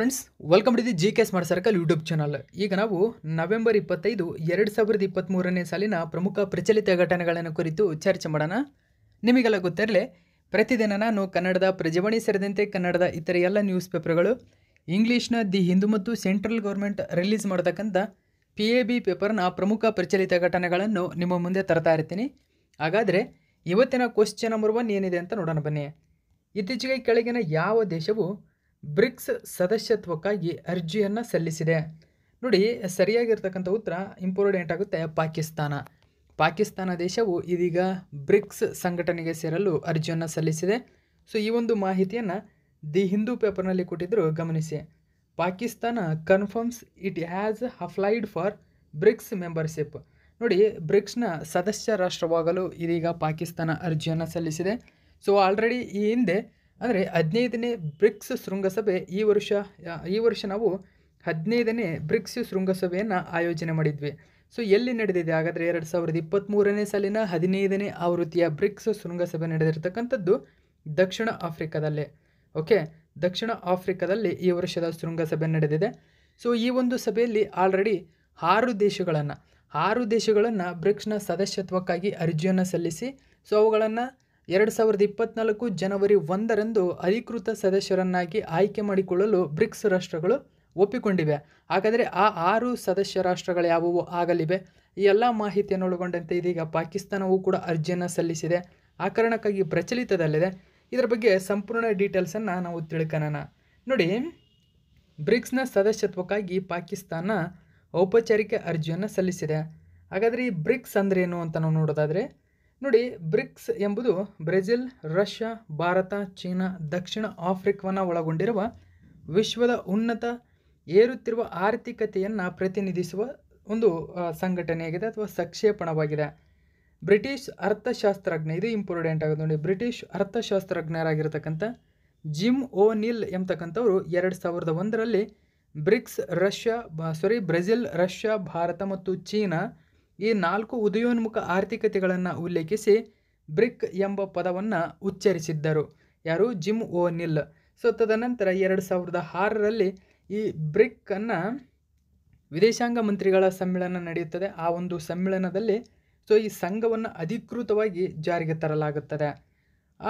friends welcome to the G K smart circle YouTube channel ಈಗ ನಾವು November ಇಪ್ಪತ್ತೈದು ಎರಡು ಸಾವಿರದ ಇಪ್ಪತ್ತ್ಮೂರನೇ ಸಾಲಿನ ಪ್ರಮುಖ ಪ್ರಚಲಿತ ಘಟನೆಗಳನ್ನು ಕುರಿತು ಚರ್ಚೆ ಮಾಡೋಣ ನಿಮಗೆಲ್ಲ ಗೊತ್ತಿರಲೇ ಪ್ರತಿದಿನ ನಾನು ಕನ್ನಡದ ಪ್ರಜವಾಣಿ ಸೇರಿದಂತೆ ಕನ್ನಡದ ಇತರ ಎಲ್ಲ ನ್ಯೂಸ್ ಪೇಪರ್ಗಳು ಇಂಗ್ಲೀಷ್ನ ದಿ ಹಿಂದೂ ಮತ್ತು ಸೆಂಟ್ರಲ್ ಗೌರ್ಮೆಂಟ್ ರಿಲೀಸ್ ಮಾಡತಕ್ಕಂಥ ಪಿ ಎ ಬಿ ಪೇಪರ್ನ ಪ್ರಮುಖ ಪ್ರಚಲಿತ ಘಟನೆಗಳನ್ನು ನಿಮ್ಮ ಮುಂದೆ ತರ್ತಾ ಇರ್ತೀನಿ ಹಾಗಾದರೆ ಇವತ್ತಿನ ಕ್ವಶನ್ ನಂಬರ್ ಒನ್ ಏನಿದೆ ಅಂತ ನೋಡೋಣ ಬನ್ನಿ ಇತ್ತೀಚೆಗೆ ಕೆಳಗಿನ ಯಾವ ದೇಶವು ಬ್ರಿಕ್ಸ್ ಸದಸ್ಯತ್ವಕ್ಕಾಗಿ ಅರ್ಜಿಯನ್ನು ಸಲ್ಲಿಸಿದೆ ನೋಡಿ ಸರಿಯಾಗಿರ್ತಕ್ಕಂಥ ಉತ್ತರ ಇಂಪಾರ್ಟೆಂಟ್ ಆಗುತ್ತೆ ಪಾಕಿಸ್ತಾನ ಪಾಕಿಸ್ತಾನ ದೇಶವು ಇದೀಗ ಬ್ರಿಕ್ಸ್ ಸಂಘಟನೆಗೆ ಸೇರಲು ಅರ್ಜಿಯನ್ನು ಸಲ್ಲಿಸಿದೆ ಸೊ ಈ ಒಂದು ಮಾಹಿತಿಯನ್ನು ದಿ ಹಿಂದೂ ಪೇಪರ್ನಲ್ಲಿ ಕೊಟ್ಟಿದ್ದರು ಗಮನಿಸಿ Pakistan confirms it has applied for BRICS membership ನೋಡಿ ಬ್ರಿಕ್ಸ್ನ ಸದಸ್ಯ ರಾಷ್ಟ್ರವಾಗಲು ಇದೀಗ ಪಾಕಿಸ್ತಾನ ಅರ್ಜಿಯನ್ನು ಸಲ್ಲಿಸಿದೆ ಸೊ ಆಲ್ರೆಡಿ ಈ ಹಿಂದೆ ಅಂದರೆ ಹದಿನೈದನೇ ಬ್ರಿಕ್ಸ್ ಶೃಂಗಸಭೆ ಈ ವರ್ಷ ಈ ವರ್ಷ ನಾವು ಹದಿನೈದನೇ ಬ್ರಿಕ್ಸ್ ಶೃಂಗಸಭೆಯನ್ನು ಆಯೋಜನೆ ಮಾಡಿದ್ವಿ ಸೊ ಎಲ್ಲಿ ನಡೆದಿದೆ ಹಾಗಾದರೆ ಎರಡು ಸಾವಿರದ ಇಪ್ಪತ್ತ್ಮೂರನೇ ಸಾಲಿನ ಹದಿನೈದನೇ ಆವೃತ್ತಿಯ ಬ್ರಿಕ್ಸ್ ಶೃಂಗಸಭೆ ನಡೆದಿರ್ತಕ್ಕಂಥದ್ದು ದಕ್ಷಿಣ ಆಫ್ರಿಕಾದಲ್ಲೇ ಓಕೆ ದಕ್ಷಿಣ ಆಫ್ರಿಕಾದಲ್ಲಿ ಈ ವರ್ಷದ ಶೃಂಗಸಭೆ ನಡೆದಿದೆ ಸೊ ಈ ಒಂದು ಸಭೆಯಲ್ಲಿ ಆಲ್ರೆಡಿ ಆರು ದೇಶಗಳನ್ನು ಆರು ದೇಶಗಳನ್ನು ಬ್ರಿಕ್ಸ್ನ ಸದಸ್ಯತ್ವಕ್ಕಾಗಿ ಅರ್ಜಿಯನ್ನು ಸಲ್ಲಿಸಿ ಸೊ ಅವುಗಳನ್ನು ಎರಡು ಸಾವಿರದ ಇಪ್ಪತ್ನಾಲ್ಕು ಜನವರಿ ಒಂದರಂದು ಅಧಿಕೃತ ಸದಸ್ಯರನ್ನಾಗಿ ಆಯ್ಕೆ ಮಾಡಿಕೊಳ್ಳಲು ಬ್ರಿಕ್ಸ್ ರಾಷ್ಟ್ರಗಳು ಒಪ್ಪಿಕೊಂಡಿವೆ ಹಾಗಾದರೆ ಆ ಆರು ಸದಸ್ಯ ರಾಷ್ಟ್ರಗಳು ಯಾವುವು ಆಗಲಿವೆ ಈ ಎಲ್ಲ ಮಾಹಿತಿಯನ್ನು ಒಳಗೊಂಡಂತೆ ಇದೀಗ ಪಾಕಿಸ್ತಾನವೂ ಕೂಡ ಅರ್ಜಿಯನ್ನು ಸಲ್ಲಿಸಿದೆ ಆ ಕಾರಣಕ್ಕಾಗಿ ಪ್ರಚಲಿತದಲ್ಲಿದೆ ಇದರ ಬಗ್ಗೆ ಸಂಪೂರ್ಣ ಡೀಟೇಲ್ಸನ್ನು ನಾವು ತಿಳ್ಕೊಳ ನೋಡಿ ಬ್ರಿಕ್ಸ್ನ ಸದಸ್ಯತ್ವಕ್ಕಾಗಿ ಪಾಕಿಸ್ತಾನ ಔಪಚಾರಿಕ ಅರ್ಜಿಯನ್ನು ಸಲ್ಲಿಸಿದೆ ಹಾಗಾದರೆ ಈ ಬ್ರಿಕ್ಸ್ ಅಂದ್ರೇನು ಅಂತ ನಾವು ನೋಡೋದಾದರೆ ನೋಡಿ ಬ್ರಿಕ್ಸ್ ಎಂಬುದು ಬ್ರೆಜಿಲ್ ರಷ್ಯಾ ಭಾರತ ಚೀನಾ ದಕ್ಷಿಣ ಆಫ್ರಿಕಾವನ್ನು ಒಳಗೊಂಡಿರುವ ವಿಶ್ವದ ಉನ್ನತ ಏರುತ್ತಿರುವ ಆರ್ಥಿಕತೆಯನ್ನು ಪ್ರತಿನಿಧಿಸುವ ಒಂದು ಸಂಘಟನೆಯಾಗಿದೆ ಅಥವಾ ಸಕ್ಷೇಪಣವಾಗಿದೆ ಬ್ರಿಟಿಷ್ ಅರ್ಥಶಾಸ್ತ್ರಜ್ಞ ಇದು ಇಂಪಾರ್ಟೆಂಟ್ ಆಗುತ್ತೆ ನೋಡಿ ಬ್ರಿಟಿಷ್ ಅರ್ಥಶಾಸ್ತ್ರಜ್ಞರಾಗಿರ್ತಕ್ಕಂಥ ಜಿಮ್ ಓ ನಿಲ್ ಎಂಬತಕ್ಕಂಥವ್ರು ಎರಡು ಸಾವಿರದ ಒಂದರಲ್ಲಿ BRICS Russia sorry Brazil Russia Bharat ಮತ್ತು ಚೀನಾ ಈ ನಾಲ್ಕು ಉದಯೋನ್ಮುಖ ಆರ್ಥಿಕತೆಗಳನ್ನು ಉಲ್ಲೇಖಿಸಿ ಬ್ರಿಕ್ ಎಂಬ ಪದವನ್ನು ಉಚ್ಚರಿಸಿದ್ದರು ಯಾರು ಜಿಮ್ ಓ ನಿಲ್ ಸೊ ತದನಂತರ ಎರಡು ಸಾವಿರದ ಆರರಲ್ಲಿ ಈ ಅನ್ನು ವಿದೇಶಾಂಗ ಮಂತ್ರಿಗಳ ಸಮ್ಮೇಳನ ನಡೆಯುತ್ತದೆ ಆ ಒಂದು ಸಮ್ಮೇಳನದಲ್ಲಿ ಸೊ ಈ ಸಂಘವನ್ನು ಅಧಿಕೃತವಾಗಿ ಜಾರಿಗೆ ತರಲಾಗುತ್ತದೆ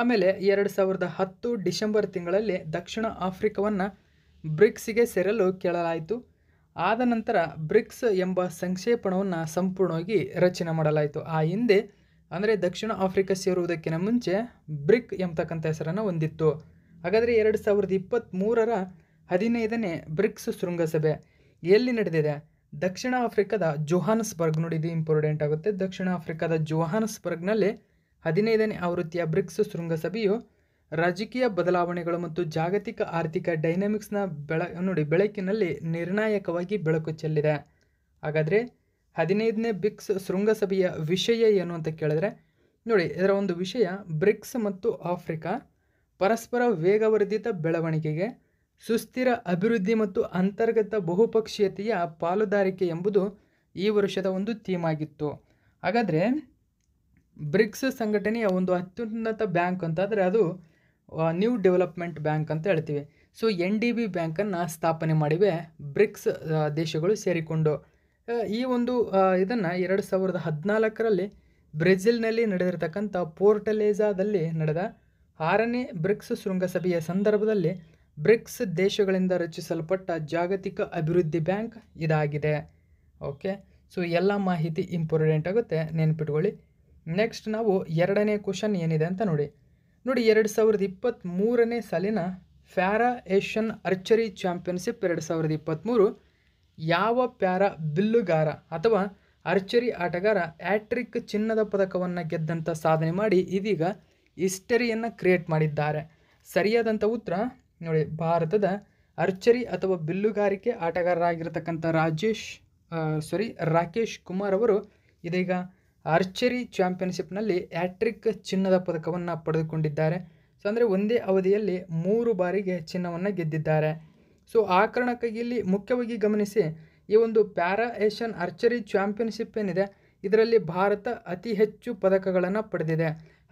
ಆಮೇಲೆ ಎರಡು ಸಾವಿರದ ಹತ್ತು ಡಿಸೆಂಬರ್ ತಿಂಗಳಲ್ಲಿ ದಕ್ಷಿಣ ಆಫ್ರಿಕಾವನ್ನು ಬ್ರಿಕ್ಸ್ಗೆ ಸೇರಲು ಕೇಳಲಾಯಿತು ಆದ ನಂತರ ಬ್ರಿಕ್ಸ್ ಎಂಬ ಸಂಕ್ಷೇಪಣವನ್ನು ಸಂಪೂರ್ಣವಾಗಿ ರಚನೆ ಮಾಡಲಾಯಿತು ಆ ಹಿಂದೆ ಅಂದರೆ ದಕ್ಷಿಣ ಆಫ್ರಿಕಾ ಸೇರುವುದಕ್ಕಿಂತ ಮುಂಚೆ ಬ್ರಿಕ್ ಎಂಬತಕ್ಕಂಥ ಹೆಸರನ್ನು ಹೊಂದಿತ್ತು ಹಾಗಾದರೆ ಎರಡು ಸಾವಿರದ ಇಪ್ಪತ್ತ್ಮೂರರ ಹದಿನೈದನೇ ಬ್ರಿಕ್ಸ್ ಶೃಂಗಸಭೆ ಎಲ್ಲಿ ನಡೆದಿದೆ ದಕ್ಷಿಣ ಆಫ್ರಿಕಾದ ಜೋಹಾನ್ಸ್ಬರ್ಗ್ ನೋಡಿ ಇದು ಇಂಪಾರ್ಟೆಂಟ್ ಆಗುತ್ತೆ ದಕ್ಷಿಣ ಆಫ್ರಿಕಾದ ಜೋಹಾನ್ಸ್ಬರ್ಗ್ನಲ್ಲಿ ಹದಿನೈದನೇ ಆವೃತ್ತಿಯ ಬ್ರಿಕ್ಸ್ ಶೃಂಗಸಭೆಯು ರಾಜಕೀಯ ಬದಲಾವಣೆಗಳು ಮತ್ತು ಜಾಗತಿಕ ಆರ್ಥಿಕ ಡೈನಾಮಿಕ್ಸ್ನ ಬೆಳ ನೋಡಿ ಬೆಳಕಿನಲ್ಲಿ ನಿರ್ಣಾಯಕವಾಗಿ ಬೆಳಕು ಚೆಲ್ಲಿದೆ ಹಾಗಾದರೆ ಹದಿನೈದನೇ ಬ್ರಿಕ್ಸ್ ಶೃಂಗಸಭೆಯ ವಿಷಯ ಏನು ಅಂತ ಕೇಳಿದ್ರೆ ನೋಡಿ ಇದರ ಒಂದು ವಿಷಯ ಬ್ರಿಕ್ಸ್ ಮತ್ತು ಆಫ್ರಿಕಾ ಪರಸ್ಪರ ವೇಗವರ್ಧಿತ ಬೆಳವಣಿಗೆಗೆ ಸುಸ್ಥಿರ ಅಭಿವೃದ್ಧಿ ಮತ್ತು ಅಂತರ್ಗತ ಬಹುಪಕ್ಷೀಯತೆಯ ಪಾಲುದಾರಿಕೆ ಎಂಬುದು ಈ ವರ್ಷದ ಒಂದು ಥೀಮ್ ಆಗಿತ್ತು ಹಾಗಾದರೆ ಬ್ರಿಕ್ಸ್ ಸಂಘಟನೆಯ ಒಂದು ಅತ್ಯುನ್ನತ ಬ್ಯಾಂಕ್ ಅಂತಾದರೆ ಅದು ನ್ಯೂ ಡೆವಲಪ್ಮೆಂಟ್ ಬ್ಯಾಂಕ್ ಅಂತ ಹೇಳ್ತೀವಿ ಸೊ ಎನ್ ಡಿ ಬಿ ಬ್ಯಾಂಕನ್ನು ಸ್ಥಾಪನೆ ಮಾಡಿವೆ ಬ್ರಿಕ್ಸ್ ದೇಶಗಳು ಸೇರಿಕೊಂಡು ಈ ಒಂದು ಇದನ್ನು ಎರಡು ಸಾವಿರದ ಹದಿನಾಲ್ಕರಲ್ಲಿ ಬ್ರೆಜಿಲ್ನಲ್ಲಿ ನಡೆದಿರತಕ್ಕಂಥ ಪೋರ್ಟಲೇಜಾದಲ್ಲಿ ನಡೆದ ಆರನೇ ಬ್ರಿಕ್ಸ್ ಶೃಂಗಸಭೆಯ ಸಂದರ್ಭದಲ್ಲಿ ಬ್ರಿಕ್ಸ್ ದೇಶಗಳಿಂದ ರಚಿಸಲ್ಪಟ್ಟ ಜಾಗತಿಕ ಅಭಿವೃದ್ಧಿ ಬ್ಯಾಂಕ್ ಇದಾಗಿದೆ ಓಕೆ ಸೊ ಎಲ್ಲ ಮಾಹಿತಿ ಇಂಪಾರ್ಟೆಂಟ್ ಆಗುತ್ತೆ ನೆನ್ಪಿಟ್ಕೊಳ್ಳಿ ನೆಕ್ಸ್ಟ್ ನಾವು ಎರಡನೇ ಕ್ವಶನ್ ಏನಿದೆ ಅಂತ ನೋಡಿ ನೋಡಿ ಎರಡು ಸಾವಿರದ ಇಪ್ಪತ್ತ್ಮೂರನೇ ಸಾಲಿನ ಪ್ಯಾರಾ ಏಷ್ಯನ್ ಅರ್ಚರಿ ಚಾಂಪಿಯನ್ಶಿಪ್ ಎರಡು ಸಾವಿರದ ಇಪ್ಪತ್ತ್ಮೂರು ಯಾವ ಪ್ಯಾರಾ ಬಿಲ್ಲುಗಾರ ಅಥವಾ ಅರ್ಚರಿ ಆಟಗಾರ ಆ್ಯಟ್ರಿಕ್ ಚಿನ್ನದ ಪದಕವನ್ನು ಗೆದ್ದಂಥ ಸಾಧನೆ ಮಾಡಿ ಇದೀಗ ಹಿಸ್ಟರಿಯನ್ನು ಕ್ರಿಯೇಟ್ ಮಾಡಿದ್ದಾರೆ ಸರಿಯಾದಂಥ ಉತ್ತರ ನೋಡಿ ಭಾರತದ ಅರ್ಚರಿ ಅಥವಾ ಬಿಲ್ಲುಗಾರಿಕೆ ಆಟಗಾರರಾಗಿರತಕ್ಕಂಥ ರಾಜೇಶ್ ಸಾರಿ ರಾಕೇಶ್ ಕುಮಾರ್ ಅವರು ಇದೀಗ ಆರ್ಚರಿ ಚಾಂಪಿಯನ್ಶಿಪ್ನಲ್ಲಿ ಹ್ಯಾಟ್ರಿಕ್ ಚಿನ್ನದ ಪದಕವನ್ನು ಪಡೆದುಕೊಂಡಿದ್ದಾರೆ ಸೊ ಅಂದರೆ ಒಂದೇ ಅವಧಿಯಲ್ಲಿ ಮೂರು ಬಾರಿಗೆ ಚಿನ್ನವನ್ನು ಗೆದ್ದಿದ್ದಾರೆ ಸೊ ಆ ಕಾರಣಕ್ಕಾಗಿ ಇಲ್ಲಿ ಮುಖ್ಯವಾಗಿ ಗಮನಿಸಿ ಈ ಒಂದು ಪ್ಯಾರಾ ಏಷ್ಯನ್ ಆರ್ಚರಿ ಚಾಂಪಿಯನ್ಶಿಪ್ ಏನಿದೆ ಇದರಲ್ಲಿ ಭಾರತ ಅತಿ ಹೆಚ್ಚು ಪದಕಗಳನ್ನು ಪಡೆದಿದೆ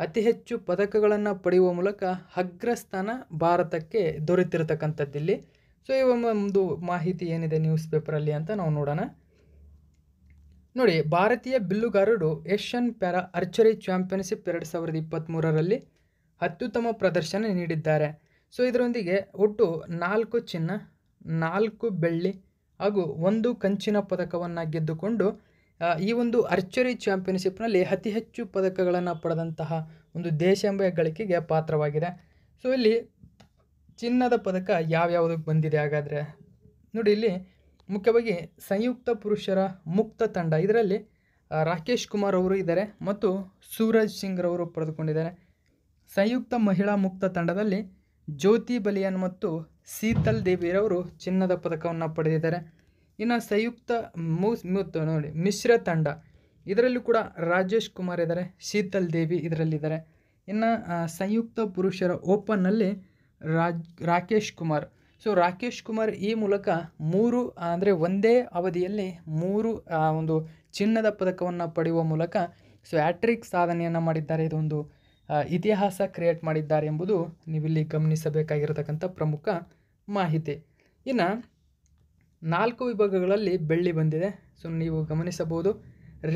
ಅತಿ ಹೆಚ್ಚು ಪದಕಗಳನ್ನು ಪಡೆಯುವ ಮೂಲಕ ಅಗ್ರಸ್ಥಾನ ಭಾರತಕ್ಕೆ ದೊರೆತಿರತಕ್ಕಂಥದ್ದಿಲ್ಲಿ ಸೊ ಈ ಒಂದು ಮಾಹಿತಿ ಏನಿದೆ ನ್ಯೂಸ್ ಪೇಪರಲ್ಲಿ ಅಂತ ನಾವು ನೋಡೋಣ ನೋಡಿ ಭಾರತೀಯ ಬಿಲ್ಲುಗಾರರು ಏಷ್ಯನ್ ಪ್ಯಾರಾ ಅರ್ಚರಿ ಚಾಂಪಿಯನ್ಶಿಪ್ ಎರಡು ಸಾವಿರದ ಇಪ್ಪತ್ತ್ಮೂರರಲ್ಲಿ ಅತ್ಯುತ್ತಮ ಪ್ರದರ್ಶನ ನೀಡಿದ್ದಾರೆ ಸೊ ಇದರೊಂದಿಗೆ ಒಟ್ಟು ನಾಲ್ಕು ಚಿನ್ನ ನಾಲ್ಕು ಬೆಳ್ಳಿ ಹಾಗೂ ಒಂದು ಕಂಚಿನ ಪದಕವನ್ನು ಗೆದ್ದುಕೊಂಡು ಈ ಒಂದು ಅರ್ಚರಿ ಚಾಂಪಿಯನ್ಶಿಪ್ನಲ್ಲಿ ಅತಿ ಹೆಚ್ಚು ಪದಕಗಳನ್ನು ಪಡೆದಂತಹ ಒಂದು ದೇಶ ಎಂಬ ಗಳಿಕೆಗೆ ಪಾತ್ರವಾಗಿದೆ ಸೊ ಇಲ್ಲಿ ಚಿನ್ನದ ಪದಕ ಯಾವ್ಯಾವುದಕ್ಕೆ ಬಂದಿದೆ ಹಾಗಾದರೆ ನೋಡಿ ಇಲ್ಲಿ ಮುಖ್ಯವಾಗಿ ಸಂಯುಕ್ತ ಪುರುಷರ ಮುಕ್ತ ತಂಡ ಇದರಲ್ಲಿ ರಾಕೇಶ್ ಕುಮಾರ್ ಅವರು ಇದ್ದಾರೆ ಮತ್ತು ಸೂರಜ್ ಸಿಂಗ್ ರವರು ಪಡೆದುಕೊಂಡಿದ್ದಾರೆ ಸಂಯುಕ್ತ ಮಹಿಳಾ ಮುಕ್ತ ತಂಡದಲ್ಲಿ ಜ್ಯೋತಿ ಬಲಿಯನ್ ಮತ್ತು ಸೀತಲ್ ದೇವಿಯರವರು ಚಿನ್ನದ ಪದಕವನ್ನು ಪಡೆದಿದ್ದಾರೆ ಇನ್ನು ಸಂಯುಕ್ತ ನೋಡಿ ಮಿಶ್ರ ತಂಡ ಇದರಲ್ಲೂ ಕೂಡ ರಾಜೇಶ್ ಕುಮಾರ್ ಇದ್ದಾರೆ ಶೀತಲ್ ದೇವಿ ಇದರಲ್ಲಿದ್ದಾರೆ ಇನ್ನು ಸಂಯುಕ್ತ ಪುರುಷರ ಓಪನ್ನಲ್ಲಿ ರಾಜ್ ರಾಕೇಶ್ ಕುಮಾರ್ ಸೊ ರಾಕೇಶ್ ಕುಮಾರ್ ಈ ಮೂಲಕ ಮೂರು ಅಂದರೆ ಒಂದೇ ಅವಧಿಯಲ್ಲಿ ಮೂರು ಒಂದು ಚಿನ್ನದ ಪದಕವನ್ನು ಪಡೆಯುವ ಮೂಲಕ ಸೊ ಆ್ಯಟ್ರಿಕ್ ಸಾಧನೆಯನ್ನು ಮಾಡಿದ್ದಾರೆ ಇದೊಂದು ಇತಿಹಾಸ ಕ್ರಿಯೇಟ್ ಮಾಡಿದ್ದಾರೆ ಎಂಬುದು ನೀವಿಲ್ಲಿ ಗಮನಿಸಬೇಕಾಗಿರತಕ್ಕಂಥ ಪ್ರಮುಖ ಮಾಹಿತಿ ಇನ್ನು ನಾಲ್ಕು ವಿಭಾಗಗಳಲ್ಲಿ ಬೆಳ್ಳಿ ಬಂದಿದೆ ಸೊ ನೀವು ಗಮನಿಸಬಹುದು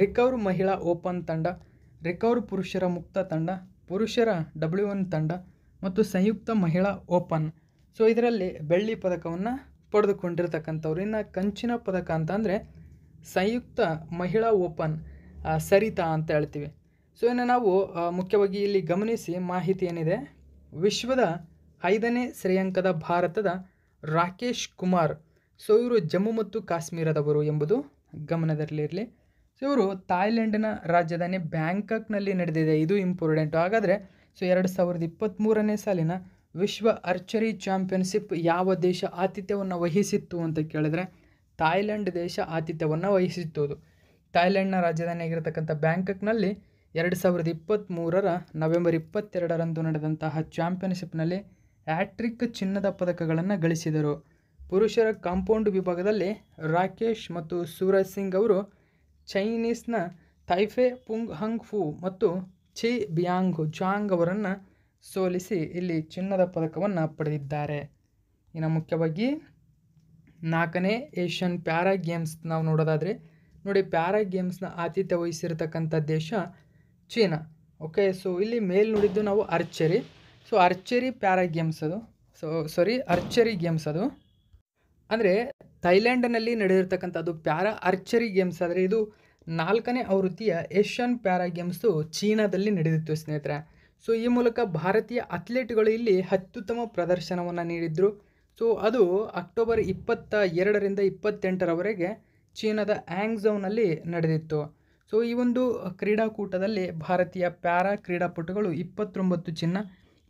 ರಿಕವರ್ ಮಹಿಳಾ ಓಪನ್ ತಂಡ ರಿಕವರ್ ಪುರುಷರ ಮುಕ್ತ ತಂಡ ಪುರುಷರ ಡಬ್ಲ್ಯೂ ಒನ್ ತಂಡ ಮತ್ತು ಸಂಯುಕ್ತ ಮಹಿಳಾ ಓಪನ್ ಸೊ ಇದರಲ್ಲಿ ಬೆಳ್ಳಿ ಪದಕವನ್ನು ಪಡೆದುಕೊಂಡಿರ್ತಕ್ಕಂಥವ್ರು ಇನ್ನು ಕಂಚಿನ ಪದಕ ಅಂದರೆ ಸಂಯುಕ್ತ ಮಹಿಳಾ ಓಪನ್ ಸರಿತಾ ಅಂತ ಹೇಳ್ತೀವಿ ಸೊ ಇನ್ನು ನಾವು ಮುಖ್ಯವಾಗಿ ಇಲ್ಲಿ ಗಮನಿಸಿ ಮಾಹಿತಿ ಏನಿದೆ ವಿಶ್ವದ ಐದನೇ ಶ್ರೇಯಾಂಕದ ಭಾರತದ ರಾಕೇಶ್ ಕುಮಾರ್ ಸೊ ಇವರು ಜಮ್ಮು ಮತ್ತು ಕಾಶ್ಮೀರದವರು ಎಂಬುದು ಗಮನದಲ್ಲಿರಲಿ ಸೊ ಇವರು ಥಾಯ್ಲೆಂಡ್ನ ರಾಜಧಾನಿ ಬ್ಯಾಂಕಾಕ್ನಲ್ಲಿ ನಡೆದಿದೆ ಇದು ಇಂಪಾರ್ಟೆಂಟು ಹಾಗಾದರೆ ಸೊ ಎರಡು ಸಾವಿರದ ಇಪ್ಪತ್ತ್ಮೂರನೇ ಸಾಲಿನ ವಿಶ್ವ ಅರ್ಚರಿ ಚಾಂಪಿಯನ್ಶಿಪ್ ಯಾವ ದೇಶ ಆತಿಥ್ಯವನ್ನು ವಹಿಸಿತ್ತು ಅಂತ ಕೇಳಿದರೆ ಥಾಯ್ಲೆಂಡ್ ದೇಶ ಆತಿಥ್ಯವನ್ನು ವಹಿಸಿತ್ತು ಥಾಯ್ಲೆಂಡ್ನ ರಾಜಧಾನಿಯಾಗಿರತಕ್ಕಂಥ ಬ್ಯಾಂಕಾಕ್ನಲ್ಲಿ ಎರಡು ಸಾವಿರದ ಇಪ್ಪತ್ತ್ಮೂರರ ನವೆಂಬರ್ ಇಪ್ಪತ್ತೆರಡರಂದು ನಡೆದಂತಹ ಚಾಂಪಿಯನ್ಶಿಪ್ನಲ್ಲಿ ಹ್ಯಾಟ್ರಿಕ್ ಚಿನ್ನದ ಪದಕಗಳನ್ನು ಗಳಿಸಿದರು ಪುರುಷರ ಕಾಂಪೌಂಡ್ ವಿಭಾಗದಲ್ಲಿ ರಾಕೇಶ್ ಮತ್ತು ಸೂರಜ್ ಸಿಂಗ್ ಅವರು ಚೈನೀಸ್ನ ತೈಫೆ ಪುಂಗ್ ಹಂಗ್ ಫು ಮತ್ತು ಚಿ ಬಿಯಾಂಗ್ ಜಾಂಗ್ ಅವರನ್ನು ಸೋಲಿಸಿ ಇಲ್ಲಿ ಚಿನ್ನದ ಪದಕವನ್ನು ಪಡೆದಿದ್ದಾರೆ ಇನ್ನು ಮುಖ್ಯವಾಗಿ ನಾಲ್ಕನೇ ಏಷ್ಯನ್ ಪ್ಯಾರಾ ಗೇಮ್ಸ್ ನಾವು ನೋಡೋದಾದರೆ ನೋಡಿ ಪ್ಯಾರಾ ಗೇಮ್ಸ್ನ ಆತಿಥ್ಯ ವಹಿಸಿರತಕ್ಕಂಥ ದೇಶ ಚೀನಾ ಓಕೆ ಸೊ ಇಲ್ಲಿ ಮೇಲೆ ನೋಡಿದ್ದು ನಾವು archery so archery para games ಅದು ಸೊ ಸಾರಿ ಅರ್ಚರಿ ಗೇಮ್ಸ್ ಅದು ಅಂದರೆ ಥೈಲ್ಯಾಂಡ್ನಲ್ಲಿ ನಡೆದಿರ್ತಕ್ಕಂಥದ್ದು ಪ್ಯಾರಾ ಅರ್ಚರಿ ಗೇಮ್ಸ್ ಆದರೆ ಇದು ನಾಲ್ಕನೇ ಆವೃತ್ತಿಯ ಏಷ್ಯನ್ ಪ್ಯಾರಾ ಗೇಮ್ಸು ಚೀನಾದಲ್ಲಿ ನಡೆದಿತ್ತು ಸ್ನೇಹಿತರೆ ಸೊ ಈ ಮೂಲಕ ಭಾರತೀಯ ಅಥ್ಲೀಟ್ಗಳು ಇಲ್ಲಿ ಅತ್ಯುತ್ತಮ ಪ್ರದರ್ಶನವನ್ನು ನೀಡಿದ್ರು ಸೊ ಅದು ಅಕ್ಟೋಬರ್ ಇಪ್ಪತ್ತ ಎರಡರಿಂದ ಇಪ್ಪತ್ತೆಂಟರವರೆಗೆ ಚೀನಾದ ಆ್ಯಂಗ್ಝೌನಲ್ಲಿ ನಡೆದಿತ್ತು ಸೊ ಈ ಒಂದು ಕ್ರೀಡಾಕೂಟದಲ್ಲಿ ಭಾರತೀಯ ಪ್ಯಾರಾ ಕ್ರೀಡಾಪಟುಗಳು ಇಪ್ಪತ್ತೊಂಬತ್ತು ಚಿನ್ನ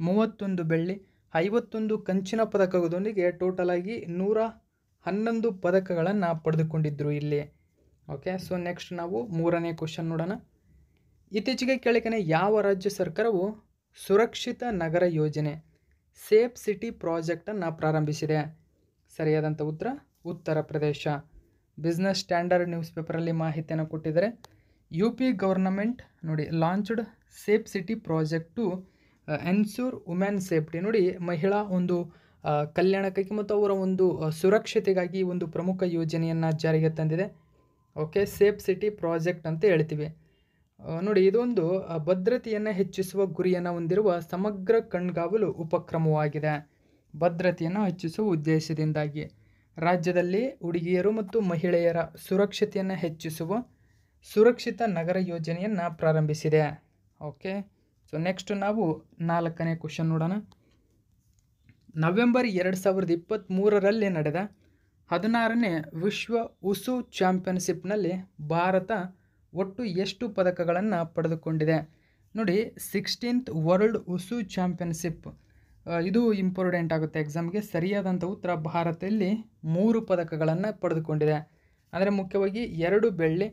ಮೂವತ್ತೊಂದು ಬೆಳ್ಳಿ ಐವತ್ತೊಂದು ಕಂಚಿನ ಪದಕದೊಂದಿಗೆ ಟೋಟಲಾಗಿ ನೂರ ಹನ್ನೊಂದು ಪದಕಗಳನ್ನು ಪಡೆದುಕೊಂಡಿದ್ದರು ಇಲ್ಲಿ ಓಕೆ ಸೊ ನೆಕ್ಸ್ಟ್ ನಾವು ಮೂರನೇ ಕ್ವಶನ್ ನೋಡೋಣ ಇತ್ತೀಚೆಗೆ ಕೇಳಿಕನೆ ಯಾವ ರಾಜ್ಯ ಸರ್ಕಾರವು ಸುರಕ್ಷಿತ ನಗರ ಯೋಜನೆ ಸೇಫ್ ಸಿಟಿ ಪ್ರಾಜೆಕ್ಟನ್ನು ಪ್ರಾರಂಭಿಸಿದೆ ಸರಿಯಾದಂಥ ಉತ್ತರ ಉತ್ತರ ಪ್ರದೇಶ ಬಿಸ್ನೆಸ್ ಸ್ಟ್ಯಾಂಡರ್ಡ್ ನ್ಯೂಸ್ ಪೇಪರಲ್ಲಿ ಮಾಹಿತಿಯನ್ನು ಕೊಟ್ಟಿದ್ದಾರೆ ಯು ಪಿ ಗೌರ್ನಮೆಂಟ್ ನೋಡಿ launched safe city project ensure women safety ನೋಡಿ ಮಹಿಳಾ ಒಂದು ಕಲ್ಯಾಣಕ್ಕಾಗಿ ಮತ್ತು ಅವರ ಒಂದು ಸುರಕ್ಷತೆಗಾಗಿ ಒಂದು ಪ್ರಮುಖ ಯೋಜನೆಯನ್ನು ಜಾರಿಗೆ ತಂದಿದೆ ಓಕೆ ಸೇಫ್ ಸಿಟಿ ಪ್ರಾಜೆಕ್ಟ್ ಅಂತ ಹೇಳ್ತೀವಿ ನೋಡಿ ಇದೊಂದು ಭದ್ರತೆಯನ್ನು ಹೆಚ್ಚಿಸುವ ಗುರಿಯನ್ನು ಹೊಂದಿರುವ ಸಮಗ್ರ ಕಣ್ಗಾವಲು ಉಪಕ್ರಮವಾಗಿದೆ ಭದ್ರತೆಯನ್ನು ಹೆಚ್ಚಿಸುವ ಉದ್ದೇಶದಿಂದಾಗಿ ರಾಜ್ಯದಲ್ಲಿ ಹುಡುಗಿಯರು ಮತ್ತು ಮಹಿಳೆಯರ ಸುರಕ್ಷತೆಯನ್ನು ಹೆಚ್ಚಿಸುವ ಸುರಕ್ಷಿತ ನಗರ ಯೋಜನೆಯನ್ನು ಪ್ರಾರಂಭಿಸಿದೆ ಓಕೆ ಸೊ ನೆಕ್ಸ್ಟ್ ನಾವು ನಾಲ್ಕನೇ ಕ್ವಶನ್ ನೋಡೋಣ ನವೆಂಬರ್ ಎರಡು ಸಾವಿರದ ಇಪ್ಪತ್ತ್ಮೂರರಲ್ಲಿ ನಡೆದ ಹದಿನಾರನೇ ವಿಶ್ವ ಉಸು ಚಾಂಪಿಯನ್ಶಿಪ್ನಲ್ಲಿ ಭಾರತ ಒಟ್ಟು ಎಷ್ಟು ಪದಕಗಳನ್ನು ಪಡೆದುಕೊಂಡಿದೆ ನೋಡಿ ಸಿಕ್ಸ್ಟೀನ್ತ್ ವರ್ಲ್ಡ್ ಉಸು ಚಾಂಪಿಯನ್ಶಿಪ್ ಇದು ಇಂಪಾರ್ಟೆಂಟ್ ಆಗುತ್ತೆ ಎಕ್ಸಾಮ್ಗೆ ಸರಿಯಾದಂಥ ಉತ್ತರ ಭಾರತದಲ್ಲಿ ಮೂರು ಪದಕಗಳನ್ನು ಪಡೆದುಕೊಂಡಿದೆ ಅಂದರೆ ಮುಖ್ಯವಾಗಿ ಎರಡು ಬೆಳ್ಳಿ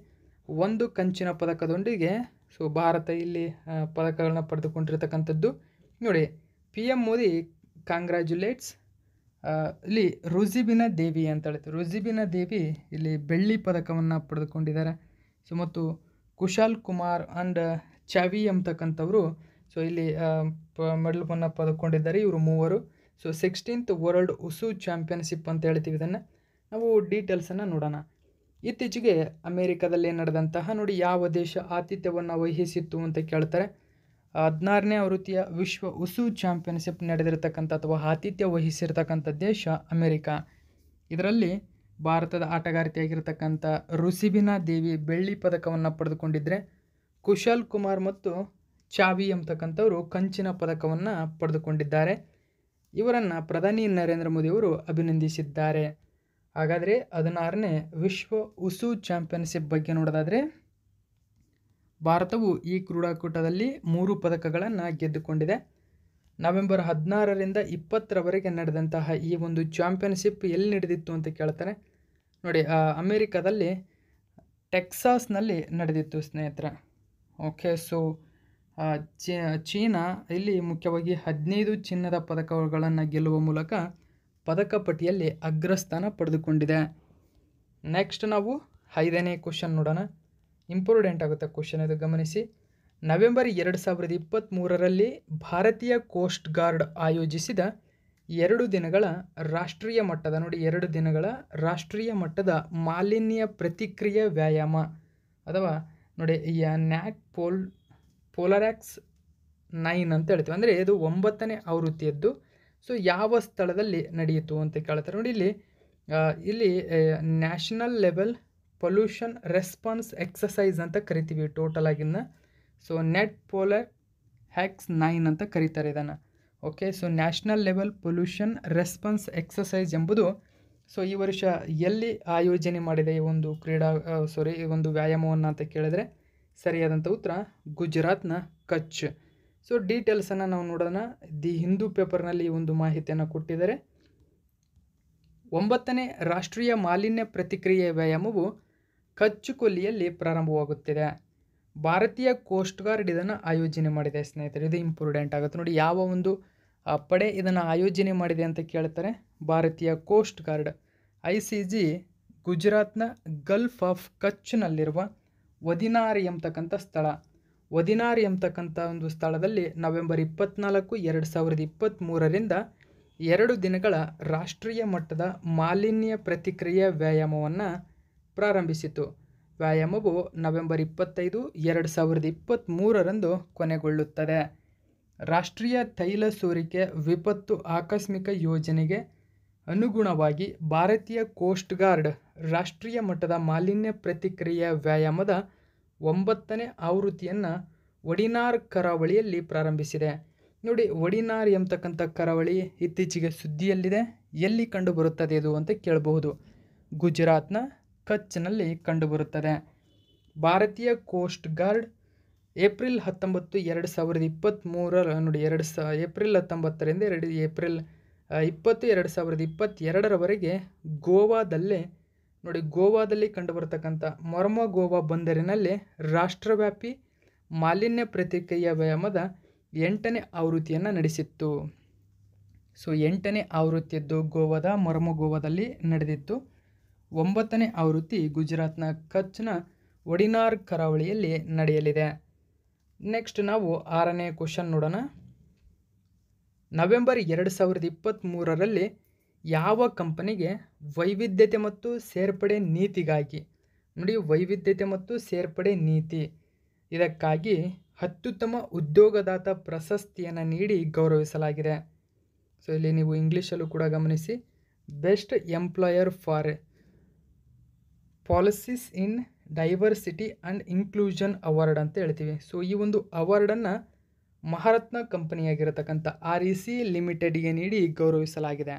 ಒಂದು ಕಂಚಿನ ಪದಕದೊಂದಿಗೆ ಸೊ ಭಾರತ ಇಲ್ಲಿ ಪದಕಗಳನ್ನು ಪಡೆದುಕೊಂಡಿರ್ತಕ್ಕಂಥದ್ದು ನೋಡಿ ಪಿ ಎಮ್ ಮೋದಿ ಕಾಂಗ್ರ್ಯಾಚುಲೇಟ್ಸ್ ಇಲ್ಲಿ ರುಜಿಬಿನ ದೇವಿ ಅಂತ ಹೇಳ್ತೀವಿ ರುಜಿಬಿನ ದೇವಿ ಇಲ್ಲಿ ಬೆಳ್ಳಿ ಪದಕವನ್ನು ಪಡೆದುಕೊಂಡಿದ್ದಾರೆ ಸೊ ಮತ್ತು ಕುಶಾಲ್ ಕುಮಾರ್ ಆ್ಯಂಡ್ uh, ಚವಿ ಎಂಬತಕ್ಕಂಥವರು ಸೊ ಇಲ್ಲಿ ಮೆಡಲ್ವನ್ನು ಪದಕೊಂಡಿದ್ದಾರೆ ಇವರು ಮೂವರು so sixteenth world Wushu championship ಅಂತ ಹೇಳ್ತೀವಿ ಇದನ್ನು ನಾವು ಡೀಟೇಲ್ಸನ್ನು ನೋಡೋಣ ಇತ್ತೀಚೆಗೆ ಅಮೇರಿಕಾದಲ್ಲಿ ನಡೆದಂತಹ ನೋಡಿ ಯಾವ ದೇಶ ಆತಿಥ್ಯವನ್ನು ವಹಿಸಿತ್ತು ಅಂತ ಕೇಳ್ತಾರೆ ಹದಿನಾರನೇ ಆವೃತ್ತಿಯ ವಿಶ್ವ ಉಸು ಚಾಂಪಿಯನ್ಶಿಪ್ ನಡೆದಿರ್ತಕ್ಕಂಥ ಅಥವಾ ಆತಿಥ್ಯ ವಹಿಸಿರ್ತಕ್ಕಂಥ ದೇಶ ಅಮೇರಿಕಾ ಇದರಲ್ಲಿ ಭಾರತದ ಆಟಗಾರಿಕೆಯಾಗಿರ್ತಕ್ಕಂಥ ರುಸಿಬಿನಾ ದೇವಿ ಬೆಳ್ಳಿ ಪದಕವನ್ನು ಪಡೆದುಕೊಂಡಿದ್ದರೆ ಕುಶಲ್ ಕುಮಾರ್ ಮತ್ತು ಚಾವಿ ಎಂಬತಕ್ಕಂಥವರು ಕಂಚಿನ ಪದಕವನ್ನು ಪಡೆದುಕೊಂಡಿದ್ದಾರೆ ಇವರನ್ನು ಪ್ರಧಾನಿ ನರೇಂದ್ರ ಮೋದಿಯವರು ಅಭಿನಂದಿಸಿದ್ದಾರೆ ಹಾಗಾದರೆ ಹದಿನಾರನೇ ವಿಶ್ವ ಉಸು ಚಾಂಪಿಯನ್ಶಿಪ್ ಬಗ್ಗೆ ನೋಡೋದಾದರೆ ಭಾರತವು ಈ ಕ್ರೀಡಾಕೂಟದಲ್ಲಿ ಮೂರು ಪದಕಗಳನ್ನು ಗೆದ್ದುಕೊಂಡಿದೆ ನವೆಂಬರ್ ಹದಿನಾರರಿಂದ ಇಪ್ಪತ್ತರವರೆಗೆ ನಡೆದಂತಹ ಈ ಒಂದು ಚಾಂಪಿಯನ್ಶಿಪ್ ಎಲ್ಲಿ ನಡೆದಿತ್ತು ಅಂತ ಕೇಳ್ತಾರೆ ನೋಡಿ ಅಮೇರಿಕಾದಲ್ಲಿ ಟೆಕ್ಸಾಸ್ನಲ್ಲಿ ನಡೆದಿತ್ತು ಸ್ನೇಹಿತರ ಓಕೆ ಸೊ ಚೀನಾ ಇಲ್ಲಿ ಮುಖ್ಯವಾಗಿ ಹದಿನೈದು ಚಿನ್ನದ ಪದಕಗಳನ್ನು ಗೆಲ್ಲುವ ಮೂಲಕ ಪದಕ ಪಟ್ಟಿಯಲ್ಲಿ ಅಗ್ರಸ್ಥಾನ ಪಡೆದುಕೊಂಡಿದೆ ನೆಕ್ಸ್ಟ್ ನಾವು ಐದನೇ ಕ್ವಶನ್ ನೋಡೋಣ ಇಂಪಾರ್ಟೆಂಟ್ ಆಗುತ್ತೆ ಕ್ವಶನ್ ಇದು ಗಮನಿಸಿ ನವೆಂಬರ್ ಎರಡು ಸಾವಿರದ ಇಪ್ಪತ್ತ್ಮೂರರಲ್ಲಿ ಭಾರತೀಯ ಕೋಸ್ಟ್ ಗಾರ್ಡ್ ಆಯೋಜಿಸಿದ ಎರಡು ದಿನಗಳ ರಾಷ್ಟ್ರೀಯ ಮಟ್ಟದ ನೋಡಿ ಎರಡು ದಿನಗಳ ರಾಷ್ಟ್ರೀಯ ಮಟ್ಟದ ಮಾಲಿನ್ಯ ಪ್ರತಿಕ್ರಿಯೆ ವ್ಯಾಯಾಮ ಅಥವಾ ನೋಡಿ ನ್ಯಾಕ್ ಪೋಲ್ ಪೋಲರ್ಯಾಕ್ಸ್ ನೈನ್ ಅಂತ ಹೇಳ್ತೀವಿ ಅಂದರೆ ಇದು ಒಂಬತ್ತನೇ ಆವೃತ್ತಿಯದ್ದು ಸೊ ಯಾವ ಸ್ಥಳದಲ್ಲಿ ನಡೆಯಿತು ಅಂತ ಕೇಳ್ತಾರೆ ನೋಡಿ ಇಲ್ಲಿ ಇಲ್ಲಿ national level pollution response exercise ಅಂತ ಕರಿತೀವಿ ಟೋಟಲ್ ಆಗಿನ ಸೊ ನೆಟ್ ಪೋಲರ್ ಹ್ಯಾಕ್ಸ್ ನೈನ್ ಅಂತ ಕರೀತಾರೆ ಇದನ್ನು okay so national level pollution response exercise ಎಂಬುದು ಸೊ ಈ ವರ್ಷ ಎಲ್ಲಿ ಆಯೋಜನೆ ಮಾಡಿದೆ ಈ ಒಂದು ಕ್ರೀಡಾ ಸಾರಿ ಈ ಒಂದು ವ್ಯಾಯಾಮವನ್ನು ಅಂತ ಕೇಳಿದ್ರೆ ಸರಿಯಾದಂಥ ಉತ್ತರ ಗುಜರಾತ್ನ ಕಚ್ ಸೊ ಡೀಟೇಲ್ಸನ್ನು ನಾವು ನೋಡೋಣ ದಿ ಹಿಂದೂ ಪೇಪರ್ನಲ್ಲಿ ಈ ಒಂದು ಮಾಹಿತಿಯನ್ನು ಕೊಟ್ಟಿದ್ದಾರೆ ಒಂಬತ್ತನೇ ರಾಷ್ಟ್ರೀಯ ಮಾಲಿನ್ಯ ಪ್ರತಿಕ್ರಿಯೆ ವ್ಯಾಯಾಮವು ಕೊಲ್ಲಿಯಲ್ಲಿ ಪ್ರಾರಂಭವಾಗುತ್ತಿದೆ ಭಾರತೀಯ ಕೋಸ್ಟ್ ಗಾರ್ಡ್ ಇದನ್ನು ಆಯೋಜನೆ ಮಾಡಿದೆ ಸ್ನೇಹಿತರೆ ಇದು ಇಂಪಾರ್ಟೆಂಟ್ ಆಗುತ್ತೆ ನೋಡಿ ಯಾವ ಒಂದು ಪಡೆ ಇದನ್ನು ಆಯೋಜನೆ ಮಾಡಿದೆ ಅಂತ ಕೇಳ್ತಾರೆ ಭಾರತೀಯ coast guard I C G ಗುಜರಾತ್ನ ಗಲ್ಫ್ ಆಫ್ ಕಚ್ನಲ್ಲಿರುವ ವದಿನಾರಿ ಎಂಬತಕ್ಕಂಥ ಸ್ಥಳ ವದಿನಾರಿ ಎಂಬತಕ್ಕಂಥ ಒಂದು ಸ್ಥಳದಲ್ಲಿ ನವೆಂಬರ್ ಇಪ್ಪತ್ನಾಲ್ಕು ಎರಡು ಸಾವಿರದ ಇಪ್ಪತ್ತ್ಮೂರರಿಂದ ಎರಡು ದಿನಗಳ ರಾಷ್ಟ್ರೀಯ ಮಟ್ಟದ ಮಾಲಿನ್ಯ ಪ್ರತಿಕ್ರಿಯೆ ವ್ಯಾಯಾಮವನ್ನು ಪ್ರಾರಂಭಿಸಿತು ವ್ಯಾಯಾಮವು ನವೆಂಬರ್ ಇಪ್ಪತ್ತೈದು ಎರಡು ಸಾವಿರದ ಇಪ್ಪತ್ತ್ಮೂರರಂದು ಕೊನೆಗೊಳ್ಳುತ್ತದೆ ರಾಷ್ಟ್ರೀಯ ತೈಲ ಸೋರಿಕೆ ವಿಪತ್ತು ಆಕಸ್ಮಿಕ ಯೋಜನೆಗೆ ಅನುಗುಣವಾಗಿ ಭಾರತೀಯ ಕೋಸ್ಟ್ ಗಾರ್ಡ್ ರಾಷ್ಟ್ರೀಯ ಮಟ್ಟದ ಮಾಲಿನ್ಯ ಪ್ರತಿಕ್ರಿಯೆ ವ್ಯಾಯಾಮದ ಒಂಬತ್ತನೇ ಆವೃತ್ತಿಯನ್ನು ಒಡಿನಾರ್ ಕರಾವಳಿಯಲ್ಲಿ ಪ್ರಾರಂಭಿಸಿದೆ ನೋಡಿ ಒಡಿನಾರ್ ಎಂಬತಕ್ಕಂಥ ಕರಾವಳಿ ಇತ್ತೀಚೆಗೆ ಸುದ್ದಿಯಲ್ಲಿದೆ ಎಲ್ಲಿ ಕಂಡುಬರುತ್ತದೆ ಇದು ಅಂತ ಕೇಳಬಹುದು ಗುಜರಾತ್ನ ಕಚ್ನಲ್ಲಿ ಕಂಡುಬರುತ್ತದೆ ಭಾರತೀಯ ಕೋಸ್ಟ್ ಗಾರ್ಡ್ ಏಪ್ರಿಲ್ ಹತ್ತೊಂಬತ್ತು ಎರಡು ಸಾವಿರದ ಇಪ್ಪತ್ತ್ಮೂರರ ನೋಡಿ ಎರಡು ಸ ಏಪ್ರಿಲ್ ಹತ್ತೊಂಬತ್ತರಿಂದ ಎರಡು ಏಪ್ರಿಲ್ ಇಪ್ಪತ್ತು ಎರಡು ಸಾವಿರದ ಇಪ್ಪತ್ತೆರಡರವರೆಗೆ ಗೋವಾದಲ್ಲೇ ನೋಡಿ ಗೋವಾದಲ್ಲಿ ಕಂಡುಬರತಕ್ಕಂಥ ಮೊರ್ಮೊ ಗೋವಾ ಬಂದರಿನಲ್ಲಿ ರಾಷ್ಟ್ರವ್ಯಾಪಿ ಮಾಲಿನ್ಯ ಪ್ರತಿಕ್ರಿಯಾ ವ್ಯಾಯಾಮದ ಎಂಟನೇ ಆವೃತ್ತಿಯನ್ನು ನಡೆಸಿತ್ತು ಸೊ ಎಂಟನೇ ಆವೃತ್ತಿಯದ್ದು ಗೋವಾದ ಮೊರ್ಮೊ ಗೋವಾದಲ್ಲಿ ನಡೆದಿತ್ತು ಒಂಬತ್ತನೇ ಆವೃತ್ತಿ ಗುಜರಾತ್ನ ಕಚ್ನ ಒಡಿನಾರ್ ಕರಾವಳಿಯಲ್ಲಿ ನಡೆಯಲಿದೆ ನೆಕ್ಸ್ಟ್ ನಾವು ಆರನೇ ಕ್ವಶನ್ ನೋಡೋಣ ನವೆಂಬರ್ ಎರಡು ಸಾವಿರದ ಇಪ್ಪತ್ತ್ಮೂರರಲ್ಲಿ ಯಾವ ಕಂಪನಿಗೆ ವೈವಿಧ್ಯತೆ ಮತ್ತು ಸೇರ್ಪಡೆ ನೀತಿಗಾಗಿ ನೋಡಿ ವೈವಿಧ್ಯತೆ ಮತ್ತು ಸೇರ್ಪಡೆ ನೀತಿ ಇದಕ್ಕಾಗಿ ಅತ್ಯುತ್ತಮ ಉದ್ಯೋಗದಾತ ಪ್ರಶಸ್ತಿಯನ್ನು ನೀಡಿ ಗೌರವಿಸಲಾಗಿದೆ ಸೊ ಇಲ್ಲಿ ನೀವು ಇಂಗ್ಲೀಷಲ್ಲೂ ಕೂಡ ಗಮನಿಸಿ best employer for policies in diversity and inclusion award ಅಂತ ಹೇಳ್ತೀವಿ ಸೊ ಈ ಒಂದು ಅವಾರ್ಡನ್ನು ಮಹಾರತ್ನ ಕಂಪನಿಯಾಗಿರತಕ್ಕಂಥ ಆರ್ ಇ ಸಿ ಲಿಮಿಟೆಡ್ಗೆ ನೀಡಿ ಗೌರವಿಸಲಾಗಿದೆ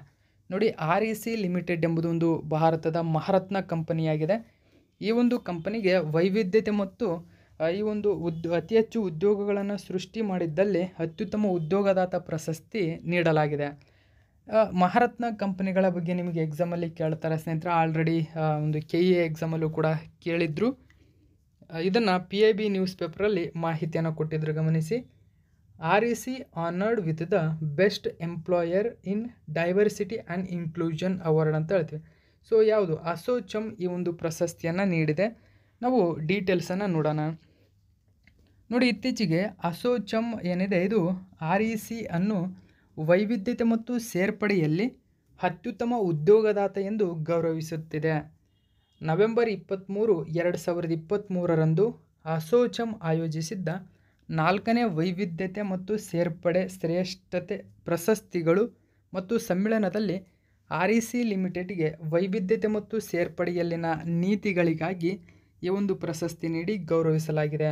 ನೋಡಿ ಆರ್ ಇ ಸಿ ಲಿಮಿಟೆಡ್ ಎಂಬುದು ಒಂದು ಭಾರತದ ಮಹಾರತ್ನ ಕಂಪನಿಯಾಗಿದೆ ಈ ಒಂದು ಕಂಪನಿಗೆ ವೈವಿಧ್ಯತೆ ಮತ್ತು ಈ ಒಂದು ಉದ್ ಅತಿ ಹೆಚ್ಚು ಉದ್ಯೋಗಗಳನ್ನು ಸೃಷ್ಟಿ ಮಾಡಿದ್ದಲ್ಲಿ ಅತ್ಯುತ್ತಮ ಉದ್ಯೋಗದಾತ ಪ್ರಶಸ್ತಿ ನೀಡಲಾಗಿದೆ ಮಹಾರತ್ನ ಕಂಪನಿಗಳ ಬಗ್ಗೆ ನಿಮಗೆ ಎಕ್ಸಾಮಲ್ಲಿ ಕೇಳ್ತಾರೆ ಸ್ನೇಹಿತರೆ ಆಲ್ರೆಡಿ ಒಂದು ಕೆ ಇ ಎಕ್ಸಾಮಲ್ಲೂ ಕೂಡ ಕೇಳಿದ್ರು ಇದನ್ನು ಪಿ ಐ ಬಿ ನ್ಯೂಸ್ ಪೇಪರಲ್ಲಿ ಮಾಹಿತಿಯನ್ನು ಕೊಟ್ಟಿದ್ರು ಗಮನಿಸಿ R E C honoured with the best employer in diversity and inclusion award ಅಂತ ಹೇಳ್ತೀವಿ ಸೊ ಯಾವುದು ಅಸೋಚಮ್ ಈ ಒಂದು ಪ್ರಶಸ್ತಿಯನ್ನು ನೀಡಿದೆ ನಾವು ಡೀಟೇಲ್ಸನ್ನು ನೋಡೋಣ ನೋಡಿ ಇತ್ತೀಚೆಗೆ ಅಸೋಚಮ್ ಏನಿದೆ ಇದು ಆರ್ ಇ ಸಿ ಅನ್ನು ವೈವಿಧ್ಯತೆ ಮತ್ತು ಸೇರ್ಪಡೆಯಲ್ಲಿ ಅತ್ಯುತ್ತಮ ಉದ್ಯೋಗದಾತ ಎಂದು ಗೌರವಿಸುತ್ತಿದೆ ನವೆಂಬರ್ ಇಪ್ಪತ್ತ್ಮೂರು ಎರಡು ಸಾವಿರದ ಇಪ್ಪತ್ತ್ಮೂರರಂದು ಅಸೋಚಮ್ ಆಯೋಜಿಸಿದ್ದ ನಾಲ್ಕನೇ ವೈವಿಧ್ಯತೆ ಮತ್ತು ಸೇರ್ಪಡೆ ಶ್ರೇಷ್ಠತೆ ಪ್ರಶಸ್ತಿಗಳು ಮತ್ತು ಸಮ್ಮೇಳನದಲ್ಲಿ ಆರ್ ಇ ಸಿ ಲಿಮಿಟೆಡ್ಗೆ ವೈವಿಧ್ಯತೆ ಮತ್ತು ಸೇರ್ಪಡೆಯಲ್ಲಿನ ನೀತಿಗಳಿಗಾಗಿ ಈ ಒಂದು ಪ್ರಶಸ್ತಿ ನೀಡಿ ಗೌರವಿಸಲಾಗಿದೆ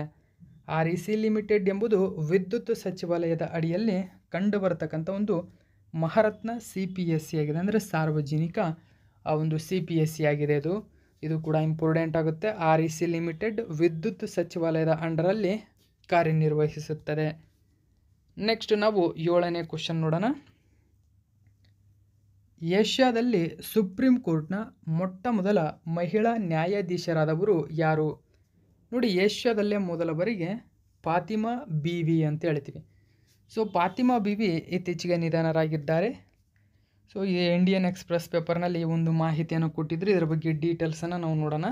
ಆರ್ ಇ ಸಿ ಲಿಮಿಟೆಡ್ ಎಂಬುದು ವಿದ್ಯುತ್ ಸಚಿವಾಲಯದ ಅಡಿಯಲ್ಲಿ ಕಂಡು ಬರತಕ್ಕಂಥ ಒಂದು Maharatna C P S C ಆಗಿದೆ ಅಂದರೆ ಸಾರ್ವಜನಿಕ ಆ ಒಂದು ಸಿ ಪಿ ಎಸ್ ಸಿ ಆಗಿದೆ ಅದು ಇದು ಕೂಡ ಇಂಪಾರ್ಟೆಂಟ್ ಆಗುತ್ತೆ ಆರ್ ಇ ಸಿ ಲಿಮಿಟೆಡ್ ವಿದ್ಯುತ್ ಸಚಿವಾಲಯದ ಅಂಡರಲ್ಲಿ ಕಾರ್ಯನಿರ್ವಹಿಸುತ್ತದೆ ನೆಕ್ಸ್ಟ್ ನಾವು ಏಳನೇ ಕ್ವಶನ್ ನೋಡೋಣ ಏಷ್ಯಾದಲ್ಲಿ ಸುಪ್ರೀಂ ಕೋರ್ಟ್ನ ಮೊಟ್ಟ ಮೊದಲ ಮಹಿಳಾ ನ್ಯಾಯಾಧೀಶರಾದವರು ಯಾರು ನೋಡಿ ಏಷ್ಯಾದಲ್ಲೇ ಮೊದಲ ಬಾರಿಗೆ ಫಾತಿಮಾ ಬಿ ವಿ ಅಂತ ಹೇಳ್ತೀವಿ ಸೊ ಫಾತಿಮಾ ಬಿವಿ ಇತ್ತೀಚೆಗೆ ನಿಧನರಾಗಿದ್ದಾರೆ ಸೊ ಈ ಇಂಡಿಯನ್ ಎಕ್ಸ್ಪ್ರೆಸ್ ಪೇಪರ್ನಲ್ಲಿ ಒಂದು ಮಾಹಿತಿಯನ್ನು ಕೊಟ್ಟಿದ್ದರೆ ಇದರ ಬಗ್ಗೆ ಡೀಟೇಲ್ಸನ್ನು ನಾವು ನೋಡೋಣ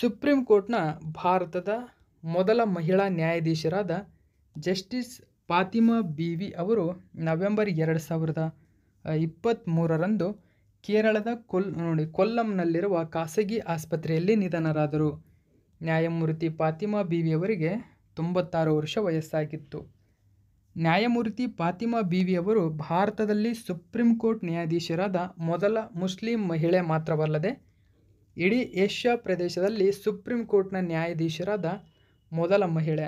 ಸುಪ್ರೀಂ ಕೋರ್ಟ್ನ ಭಾರತದ ಮೊದಲ ಮಹಿಳಾ ನ್ಯಾಯಾಧೀಶರಾದ ಜಸ್ಟಿಸ್ ಫಾತಿಮಾ ಬಿವಿ ಅವರು ನವೆಂಬರ್ ಎರಡು ಸಾವಿರದ ಇಪ್ಪತ್ತ್ಮೂರರಂದು ಕೇರಳದ ಕೊಲ್ ನೋಡಿ ಕೊಲ್ಲಂನಲ್ಲಿರುವ ಖಾಸಗಿ ಆಸ್ಪತ್ರೆಯಲ್ಲಿ ನಿಧನರಾದರು ನ್ಯಾಯಮೂರ್ತಿ ಫಾತಿಮಾ ಅವರಿಗೆ ತೊಂಬತ್ತಾರು ವರ್ಷ ವಯಸ್ಸಾಗಿತ್ತು ನ್ಯಾಯಮೂರ್ತಿ ಫಾತಿಮಾ ಅವರು ಭಾರತದಲ್ಲಿ ಸುಪ್ರೀಂ ಕೋರ್ಟ್ ನ್ಯಾಯಾಧೀಶರಾದ ಮೊದಲ ಮುಸ್ಲಿಂ ಮಹಿಳೆ ಮಾತ್ರವಲ್ಲದೆ ಇಡೀ ಏಷ್ಯಾ ಪ್ರದೇಶದಲ್ಲಿ ಸುಪ್ರೀಂ ಕೋರ್ಟ್ನ ನ್ಯಾಯಾಧೀಶರಾದ ಮೊದಲ ಮಹಿಳೆ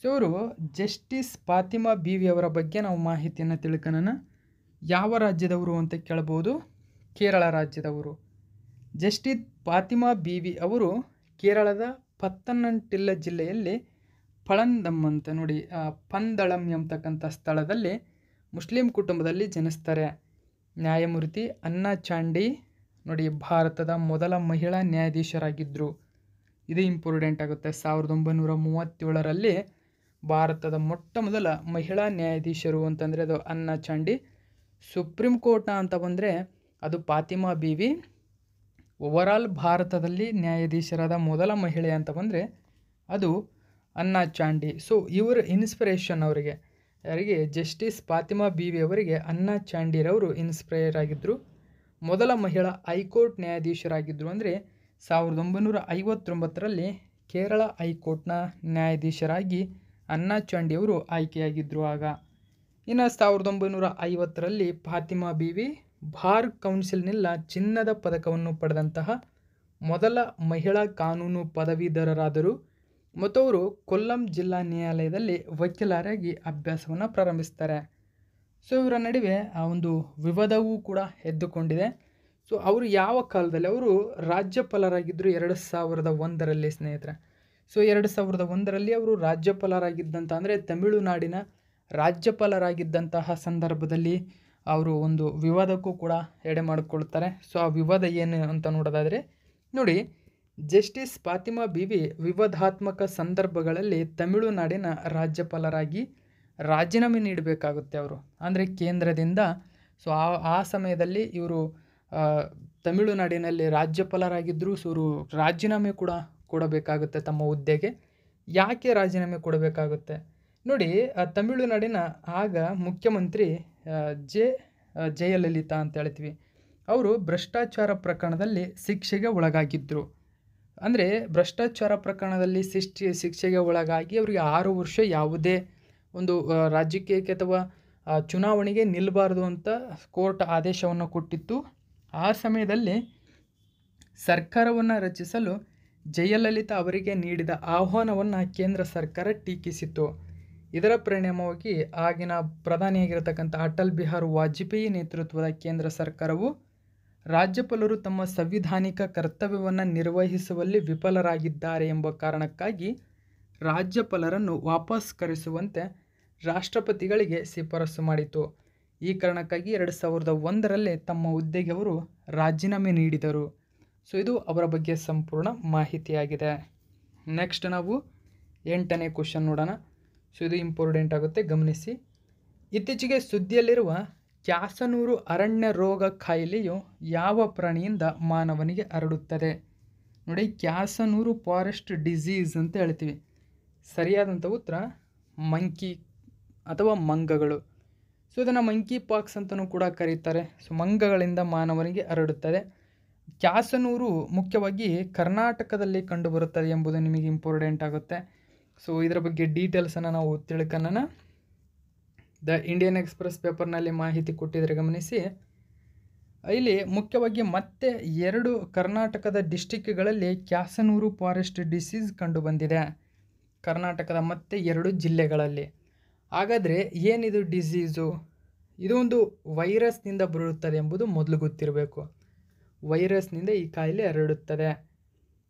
ಸೊ ಇವರು ಜಸ್ಟಿಸ್ ಫಾತಿಮಾ ಅವರ ಬಗ್ಗೆ ನಾವು ಮಾಹಿತಿಯನ್ನು ತಿಳ್ಕೊಳ್ಳೋಣ ಯಾವ ರಾಜ್ಯದವರು ಅಂತ ಕೇಳ್ಬೋದು ಕೇರಳ ರಾಜ್ಯದವರು ಜಸ್ಟಿಸ್ ಫಾತಿಮಾ ಬೀವಿ ಅವರು ಕೇರಳದ ಪತ್ತನಂಟಿಲ್ಲ ಜಿಲ್ಲೆಯಲ್ಲಿ ಫಳಂದಮ್ ಅಂತ ನೋಡಿ ಪಂದಳಂ ಎಂಬತಕ್ಕಂಥ ಸ್ಥಳದಲ್ಲಿ ಮುಸ್ಲಿಂ ಕುಟುಂಬದಲ್ಲಿ ಜನಿಸ್ತಾರೆ ನ್ಯಾಯಮೂರ್ತಿ ಅನ್ನ ಚಾಂಡಿ ನೋಡಿ ಭಾರತದ ಮೊದಲ ಮಹಿಳಾ ನ್ಯಾಯಾಧೀಶರಾಗಿದ್ದರು ಇದು ಇಂಪಾರ್ಟೆಂಟ್ ಆಗುತ್ತೆ ಸಾವಿರದ ಒಂಬೈನೂರ ಮೂವತ್ತೇಳರಲ್ಲಿ ಭಾರತದ ಮೊಟ್ಟ ಮೊದಲ ಮಹಿಳಾ ನ್ಯಾಯಾಧೀಶರು ಅಂತಂದರೆ ಅದು ಅನ್ನ ಚಾಂಡಿ ಸುಪ್ರೀಂ ಕೋರ್ಟ್ನ ಅಂತ ಬಂದರೆ ಅದು ಫಾತಿಮಾ ಬೀವಿ ಓವರಾಲ್ ಭಾರತದಲ್ಲಿ ನ್ಯಾಯಾಧೀಶರಾದ ಮೊದಲ ಮಹಿಳೆ ಅಂತ ಬಂದರೆ ಅದು ಅನ್ನ ಚಾಂಡಿ ಸೊ ಇವರು ಇನ್ಸ್ಪಿರೇಷನ್ ಅವರಿಗೆ ಯಾರಿಗೆ ಜಸ್ಟಿಸ್ ಫಾತಿಮಾ ಬೀವಿ ಅವರಿಗೆ ಅನ್ನ ಚಾಂಡಿರವರು ಇನ್ಸ್ಪೈರ್ ಆಗಿದ್ದರು ಮೊದಲ ಮಹಿಳಾ ಹೈಕೋರ್ಟ್ ನ್ಯಾಯಾಧೀಶರಾಗಿದ್ದರು ಅಂದರೆ ಸಾವಿರದ ಒಂಬೈನೂರ ಐವತ್ತೊಂಬತ್ತರಲ್ಲಿ ಕೇರಳ ಹೈಕೋರ್ಟ್ನ ನ್ಯಾಯಾಧೀಶರಾಗಿ ಅನ್ನಾ ಚಾಂಡಿಯವರು ಆಯ್ಕೆಯಾಗಿದ್ದರು ಆಗ ಇನ್ನು ಸಾವಿರದ ಒಂಬೈನೂರ ಐವತ್ತರಲ್ಲಿ ಫಾತಿಮಾ ಬೀವಿ ಬಾರ್ ಕೌನ್ಸಿಲ್ನಿಂದ ಚಿನ್ನದ ಪದಕವನ್ನು ಪಡೆದಂತಹ ಮೊದಲ ಮಹಿಳಾ ಕಾನೂನು ಪದವೀಧರರಾದರು ಮತ್ತು ಅವರು ಕೊಲ್ಲಂ ಜಿಲ್ಲಾ ನ್ಯಾಯಾಲಯದಲ್ಲಿ ವಕೀಲರಾಗಿ ಅಭ್ಯಾಸವನ್ನು ಪ್ರಾರಂಭಿಸ್ತಾರೆ ಸೊ ಇವರ ನಡುವೆ ಆ ಒಂದು ವಿವಾದವೂ ಕೂಡ ಎದ್ದುಕೊಂಡಿದೆ ಸೊ ಅವರು ಯಾವ ಕಾಲದಲ್ಲಿ ಅವರು ರಾಜ್ಯಪಾಲರಾಗಿದ್ದರು ಎರಡು ಸಾವಿರದ ಒಂದರಲ್ಲಿ ಸ್ನೇಹಿತರೆ ಸೊ ಎರಡು ಸಾವಿರದ ಒಂದರಲ್ಲಿ ಅವರು ರಾಜ್ಯಪಾಲರಾಗಿದ್ದಂಥ ಅಂದರೆ ತಮಿಳುನಾಡಿನ ರಾಜ್ಯಪಾಲರಾಗಿದ್ದಂತಹ ಸಂದರ್ಭದಲ್ಲಿ ಅವರು ಒಂದು ವಿವಾದಕ್ಕೂ ಕೂಡ ಎಡೆ ಮಾಡಿಕೊಳ್ತಾರೆ ಸೊ ಆ ವಿವಾದ ಏನು ಅಂತ ನೋಡೋದಾದರೆ ನೋಡಿ ಜಸ್ಟಿಸ್ ಫಾತಿಮಾ ಬಿವಿ ವಿವಾದಾತ್ಮಕ ಸಂದರ್ಭಗಳಲ್ಲಿ ತಮಿಳುನಾಡಿನ ರಾಜ್ಯಪಾಲರಾಗಿ ರಾಜೀನಾಮೆ ನೀಡಬೇಕಾಗುತ್ತೆ ಅವರು ಅಂದರೆ ಕೇಂದ್ರದಿಂದ ಸೊ ಆ ಆ ಸಮಯದಲ್ಲಿ ಇವರು ತಮಿಳುನಾಡಿನಲ್ಲಿ ರಾಜ್ಯಪಾಲರಾಗಿದ್ದರೂ ಸೊ ಇವರು ರಾಜೀನಾಮೆ ಕೂಡ ಕೊಡಬೇಕಾಗುತ್ತೆ ತಮ್ಮ ಹುದ್ದೆಗೆ ಯಾಕೆ ರಾಜೀನಾಮೆ ಕೊಡಬೇಕಾಗುತ್ತೆ ನೋಡಿ ತಮಿಳುನಾಡಿನ ಆಗ ಮುಖ್ಯಮಂತ್ರಿ ಜೆ ಜಯಲಲಿತಾ ಅಂತ ಹೇಳ್ತೀವಿ ಅವರು ಭ್ರಷ್ಟಾಚಾರ ಪ್ರಕರಣದಲ್ಲಿ ಶಿಕ್ಷೆಗೆ ಒಳಗಾಗಿದ್ದರು ಅಂದರೆ ಭ್ರಷ್ಟಾಚಾರ ಪ್ರಕರಣದಲ್ಲಿ ಶಿಷ್ಟಿ ಶಿಕ್ಷೆಗೆ ಒಳಗಾಗಿ ಅವರಿಗೆ ಆರು ವರ್ಷ ಯಾವುದೇ ಒಂದು ರಾಜಕೀಯಕ್ಕೆ ಅಥವಾ ಚುನಾವಣೆಗೆ ನಿಲ್ಲಬಾರ್ದು ಅಂತ ಕೋರ್ಟ್ ಆದೇಶವನ್ನು ಕೊಟ್ಟಿತ್ತು ಆ ಸಮಯದಲ್ಲಿ ಸರ್ಕಾರವನ್ನು ರಚಿಸಲು ಜಯಲಲಿತಾ ಅವರಿಗೆ ನೀಡಿದ ಆಹ್ವಾನವನ್ನು ಕೇಂದ್ರ ಸರ್ಕಾರ ಟೀಕಿಸಿತ್ತು ಇದರ ಪರಿಣಾಮವಾಗಿ ಆಗಿನ ಪ್ರಧಾನಿಯಾಗಿರತಕ್ಕಂಥ ಅಟಲ್ ಬಿಹಾರ್ ವಾಜಪೇಯಿ ನೇತೃತ್ವದ ಕೇಂದ್ರ ಸರ್ಕಾರವು ರಾಜ್ಯಪಾಲರು ತಮ್ಮ ಸಂವಿಧಾನಿಕ ಕರ್ತವ್ಯವನ್ನು ನಿರ್ವಹಿಸುವಲ್ಲಿ ವಿಫಲರಾಗಿದ್ದಾರೆ ಎಂಬ ಕಾರಣಕ್ಕಾಗಿ ರಾಜ್ಯಪಾಲರನ್ನು ವಾಪಸ್ ಕರೆಸುವಂತೆ ರಾಷ್ಟ್ರಪತಿಗಳಿಗೆ ಶಿಫಾರಸು ಮಾಡಿತು ಈ ಕಾರಣಕ್ಕಾಗಿ ಎರಡು ಸಾವಿರದ ಒಂದರಲ್ಲಿ ತಮ್ಮ ಹುದ್ದೆಗೆ ಅವರು ರಾಜೀನಾಮೆ ನೀಡಿದರು ಸೊ ಇದು ಅವರ ಬಗ್ಗೆ ಸಂಪೂರ್ಣ ಮಾಹಿತಿಯಾಗಿದೆ ನೆಕ್ಸ್ಟ್ ನಾವು ಎಂಟನೇ ಕ್ವಶನ್ ನೋಡೋಣ ಸೊ ಇದು ಇಂಪಾರ್ಟೆಂಟ್ ಆಗುತ್ತೆ ಗಮನಿಸಿ ಇತ್ತೀಚೆಗೆ ಸುದ್ದಿಯಲ್ಲಿರುವ ಕ್ಯಾಸನೂರು ಅರಣ್ಯ ರೋಗ ಕಾಯಿಲೆಯು ಯಾವ ಪ್ರಾಣಿಯಿಂದ ಮಾನವನಿಗೆ ಹರಡುತ್ತದೆ ನೋಡಿ ಕ್ಯಾಸನೂರು ಫಾರೆಸ್ಟ್ ಡಿಸೀಸ್ ಅಂತ ಹೇಳ್ತೀವಿ ಸರಿಯಾದಂಥ ಉತ್ತರ ಮಂಕಿ ಅಥವಾ ಮಂಗಗಳು ಸೊ ಇದನ್ನು ಮಂಕಿ ಪಾಕ್ಸ್ ಅಂತಲೂ ಕೂಡ ಕರೀತಾರೆ ಸೊ ಮಂಗಗಳಿಂದ ಮಾನವನಿಗೆ ಹರಡುತ್ತದೆ ಕ್ಯಾಸನೂರು ಮುಖ್ಯವಾಗಿ ಕರ್ನಾಟಕದಲ್ಲಿ ಕಂಡುಬರುತ್ತದೆ ಎಂಬುದು ನಿಮಗೆ ಇಂಪಾರ್ಟೆಂಟ್ ಆಗುತ್ತೆ ಸೊ ಇದರ ಬಗ್ಗೆ ಡೀಟೇಲ್ಸನ್ನು ನಾವು ತಿಳ್ಕೊಳ್ಳೋಣ ದ ಇಂಡಿಯನ್ ಎಕ್ಸ್ಪ್ರೆಸ್ ಪೇಪರ್ನಲ್ಲಿ ಮಾಹಿತಿ ಕೊಟ್ಟಿದ್ರೆ ಗಮನಿಸಿ ಇಲ್ಲಿ ಮುಖ್ಯವಾಗಿ ಮತ್ತೆ ಎರಡು ಕರ್ನಾಟಕದ ಡಿಸ್ಟಿಕ್ಗಳಲ್ಲಿ ಕ್ಯಾಸನೂರು ಫಾರೆಸ್ಟ್ ಡಿಸೀಸ್ ಕಂಡುಬಂದಿದೆ ಕರ್ನಾಟಕದ ಮತ್ತೆ ಎರಡು ಜಿಲ್ಲೆಗಳಲ್ಲಿ ಹಾಗಾದರೆ ಏನಿದು ಡಿಸೀಸು ಇದೊಂದು ವೈರಸ್ನಿಂದ ಬರುತ್ತದೆ ಎಂಬುದು ಮೊದಲು ಗೊತ್ತಿರಬೇಕು ವೈರಸ್ನಿಂದ ಈ ಕಾಯಿಲೆ ಹರಡುತ್ತದೆ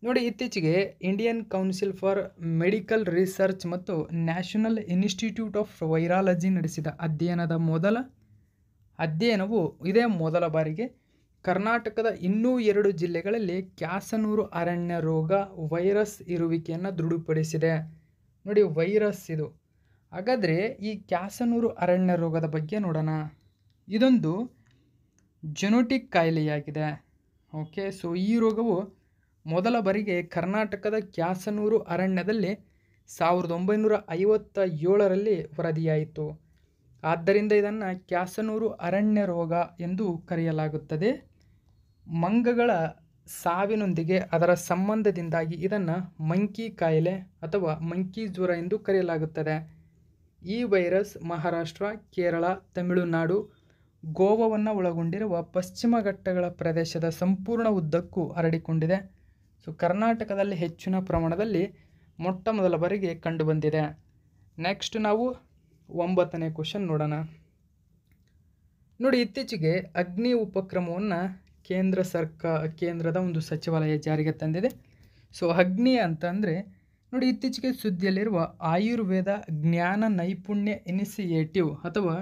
ನೋಡಿ ಇತ್ತೀಚೆಗೆ Indian Council for Medical Research ಮತ್ತು ನ್ಯಾಷನಲ್ ಇನ್ಸ್ಟಿಟ್ಯೂಟ್ ಆಫ್ ವೈರಾಲಜಿ ನಡೆಸಿದ ಅಧ್ಯಯನದ ಮೊದಲ ಅಧ್ಯಯನವು ಇದೇ ಮೊದಲ ಬಾರಿಗೆ ಕರ್ನಾಟಕದ ಇನ್ನೂ ಎರಡು ಜಿಲ್ಲೆಗಳಲ್ಲಿ ಕ್ಯಾಸನೂರು ಅರಣ್ಯ ರೋಗ ವೈರಸ್ ಇರುವಿಕೆಯನ್ನು ದೃಢಪಡಿಸಿದೆ ನೋಡಿ ವೈರಸ್ ಇದು ಹಾಗಾದರೆ ಈ ಕ್ಯಾಸನೂರು ಅರಣ್ಯ ರೋಗದ ಬಗ್ಗೆ ನೋಡೋಣ ಇದೊಂದು ಜೆನೋಟಿಕ್ ಕಾಯಿಲೆಯಾಗಿದೆ ಓಕೆ ಸೊ ಈ ರೋಗವು ಮೊದಲ ಬಾರಿಗೆ ಕರ್ನಾಟಕದ ಕ್ಯಾಸನೂರು ಅರಣ್ಯದಲ್ಲಿ ಸಾವಿರದ ಒಂಬೈನೂರ ಐವತ್ತ ಏಳರಲ್ಲಿ ವರದಿಯಾಯಿತು ಆದ್ದರಿಂದ ಇದನ್ನು ಕ್ಯಾಸನೂರು ಅರಣ್ಯ ರೋಗ ಎಂದು ಕರೆಯಲಾಗುತ್ತದೆ ಮಂಗಗಳ ಸಾವಿನೊಂದಿಗೆ ಅದರ ಸಂಬಂಧದಿಂದಾಗಿ ಇದನ್ನು ಮಂಕಿ ಕಾಯಿಲೆ ಅಥವಾ ಮಂಕಿ ಜ್ವರ ಎಂದು ಕರೆಯಲಾಗುತ್ತದೆ ಈ ವೈರಸ್ ಮಹಾರಾಷ್ಟ್ರ ಕೇರಳ ತಮಿಳುನಾಡು ಗೋವಾವನ್ನು ಒಳಗೊಂಡಿರುವ ಪಶ್ಚಿಮ ಘಟ್ಟಗಳ ಪ್ರದೇಶದ ಸಂಪೂರ್ಣ ಉದ್ದಕ್ಕೂ ಹರಡಿಕೊಂಡಿದೆ ಸೊ ಕರ್ನಾಟಕದಲ್ಲಿ ಹೆಚ್ಚಿನ ಪ್ರಮಾಣದಲ್ಲಿ ಮೊಟ್ಟ ಮೊದಲ ಬಾರಿಗೆ ಕಂಡುಬಂದಿದೆ ನೆಕ್ಸ್ಟ್ ನಾವು ಒಂಬತ್ತನೇ ಕ್ವಶನ್ ನೋಡೋಣ ನೋಡಿ ಇತ್ತೀಚೆಗೆ ಅಗ್ನಿ ಉಪಕ್ರಮವನ್ನು ಕೇಂದ್ರ ಸರ್ಕಾರ ಕೇಂದ್ರದ ಒಂದು ಸಚಿವಾಲಯ ಜಾರಿಗೆ ತಂದಿದೆ ಸೊ ಅಗ್ನಿ ಅಂತಂದರೆ ನೋಡಿ ಇತ್ತೀಚೆಗೆ ಸುದ್ದಿಯಲ್ಲಿರುವ ಆಯುರ್ವೇದ ಜ್ಞಾನ ನೈಪುಣ್ಯ ಇನಿಸಿಯೇಟಿವ್ ಅಥವಾ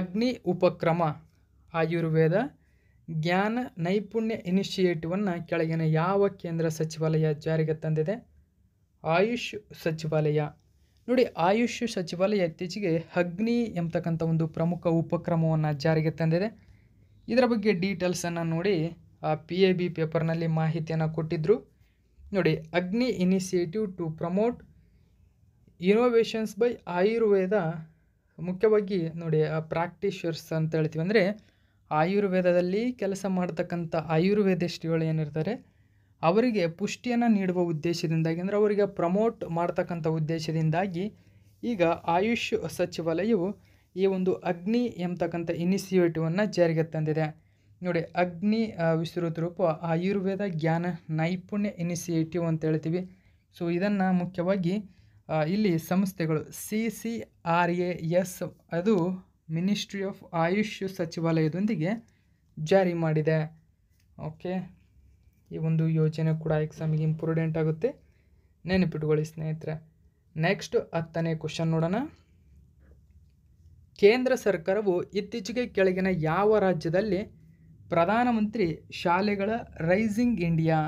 ಅಗ್ನಿ ಉಪಕ್ರಮ ಆಯುರ್ವೇದ ಜ್ಞಾನ ನೈಪುಣ್ಯ ಇನಿಷಿಯೇಟಿವನ್ನು ಕೆಳಗಿನ ಯಾವ ಕೇಂದ್ರ ಸಚಿವಾಲಯ ಜಾರಿಗೆ ತಂದಿದೆ ಆಯುಷ್ ಸಚಿವಾಲಯ ನೋಡಿ ಆಯುಷ್ ಸಚಿವಾಲಯ ಇತ್ತೀಚೆಗೆ ಅಗ್ನಿ ಎಂಬತಕ್ಕಂಥ ಒಂದು ಪ್ರಮುಖ ಉಪಕ್ರಮವನ್ನು ಜಾರಿಗೆ ತಂದಿದೆ ಇದರ ಬಗ್ಗೆ ಡೀಟೇಲ್ಸನ್ನು ನೋಡಿ ಆ ಪಿ ಎ ಬಿ ಪೇಪರ್ನಲ್ಲಿ ಮಾಹಿತಿಯನ್ನು ಕೊಟ್ಟಿದ್ದರು ನೋಡಿ Agni initiative to promote innovations by Ayurveda ಮುಖ್ಯವಾಗಿ ನೋಡಿ ಆ ಪ್ರಾಕ್ಟೀಷರ್ಸ್ ಅಂತ ಹೇಳ್ತೀವಿ ಅಂದರೆ ಆಯುರ್ವೇದದಲ್ಲಿ ಕೆಲಸ ಮಾಡ್ತಕ್ಕಂಥ ಶ್ರೀಗಳು ಏನಿರ್ತಾರೆ ಅವರಿಗೆ ಪುಷ್ಟಿಯನ್ನು ನೀಡುವ ಉದ್ದೇಶದಿಂದಾಗಿ ಅಂದರೆ ಅವರಿಗೆ ಪ್ರಮೋಟ್ ಮಾಡ್ತಕ್ಕಂಥ ಉದ್ದೇಶದಿಂದಾಗಿ ಈಗ ಆಯುಷ್ ಸಚಿವಾಲಯವು ಈ ಒಂದು ಅಗ್ನಿ ಎಂಬತಕ್ಕಂಥ ಇನಿಷಿಯೇಟಿವನ್ನು ಜಾರಿಗೆ ತಂದಿದೆ ನೋಡಿ ಅಗ್ನಿ ವಿಸ್ತೃತ ರೂಪ ಆಯುರ್ವೇದ ಜ್ಞಾನ ನೈಪುಣ್ಯ ಇನಿಷಿಯೇಟಿವ್ ಅಂತ ಹೇಳ್ತೀವಿ ಸೊ ಇದನ್ನು ಮುಖ್ಯವಾಗಿ ಇಲ್ಲಿ ಸಂಸ್ಥೆಗಳು C C R A S ಅದು ಮಿನಿಸ್ಟ್ರಿ ಆಫ್ ಆಯುಷ್ ಸಚಿವಾಲಯದೊಂದಿಗೆ ಜಾರಿ ಮಾಡಿದೆ ಓಕೆ ಈ ಒಂದು ಯೋಜನೆ ಕೂಡ ಎಕ್ಸಾಮಿಗೆ ಇಂಪ್ರೂಡೆಂಟ್ ಆಗುತ್ತೆ ನೆನಪಿಟ್ಕೊಳ್ಳಿ ಸ್ನೇಹಿತರೆ ನೆಕ್ಸ್ಟ್ ಹತ್ತನೇ ಕ್ವಶನ್ ನೋಡೋಣ ಕೇಂದ್ರ ಸರ್ಕಾರವು ಇತ್ತೀಚೆಗೆ ಕೆಳಗಿನ ಯಾವ ರಾಜ್ಯದಲ್ಲಿ ಪ್ರಧಾನಮಂತ್ರಿ ಶಾಲೆಗಳ ರೈಸಿಂಗ್ ಇಂಡಿಯಾ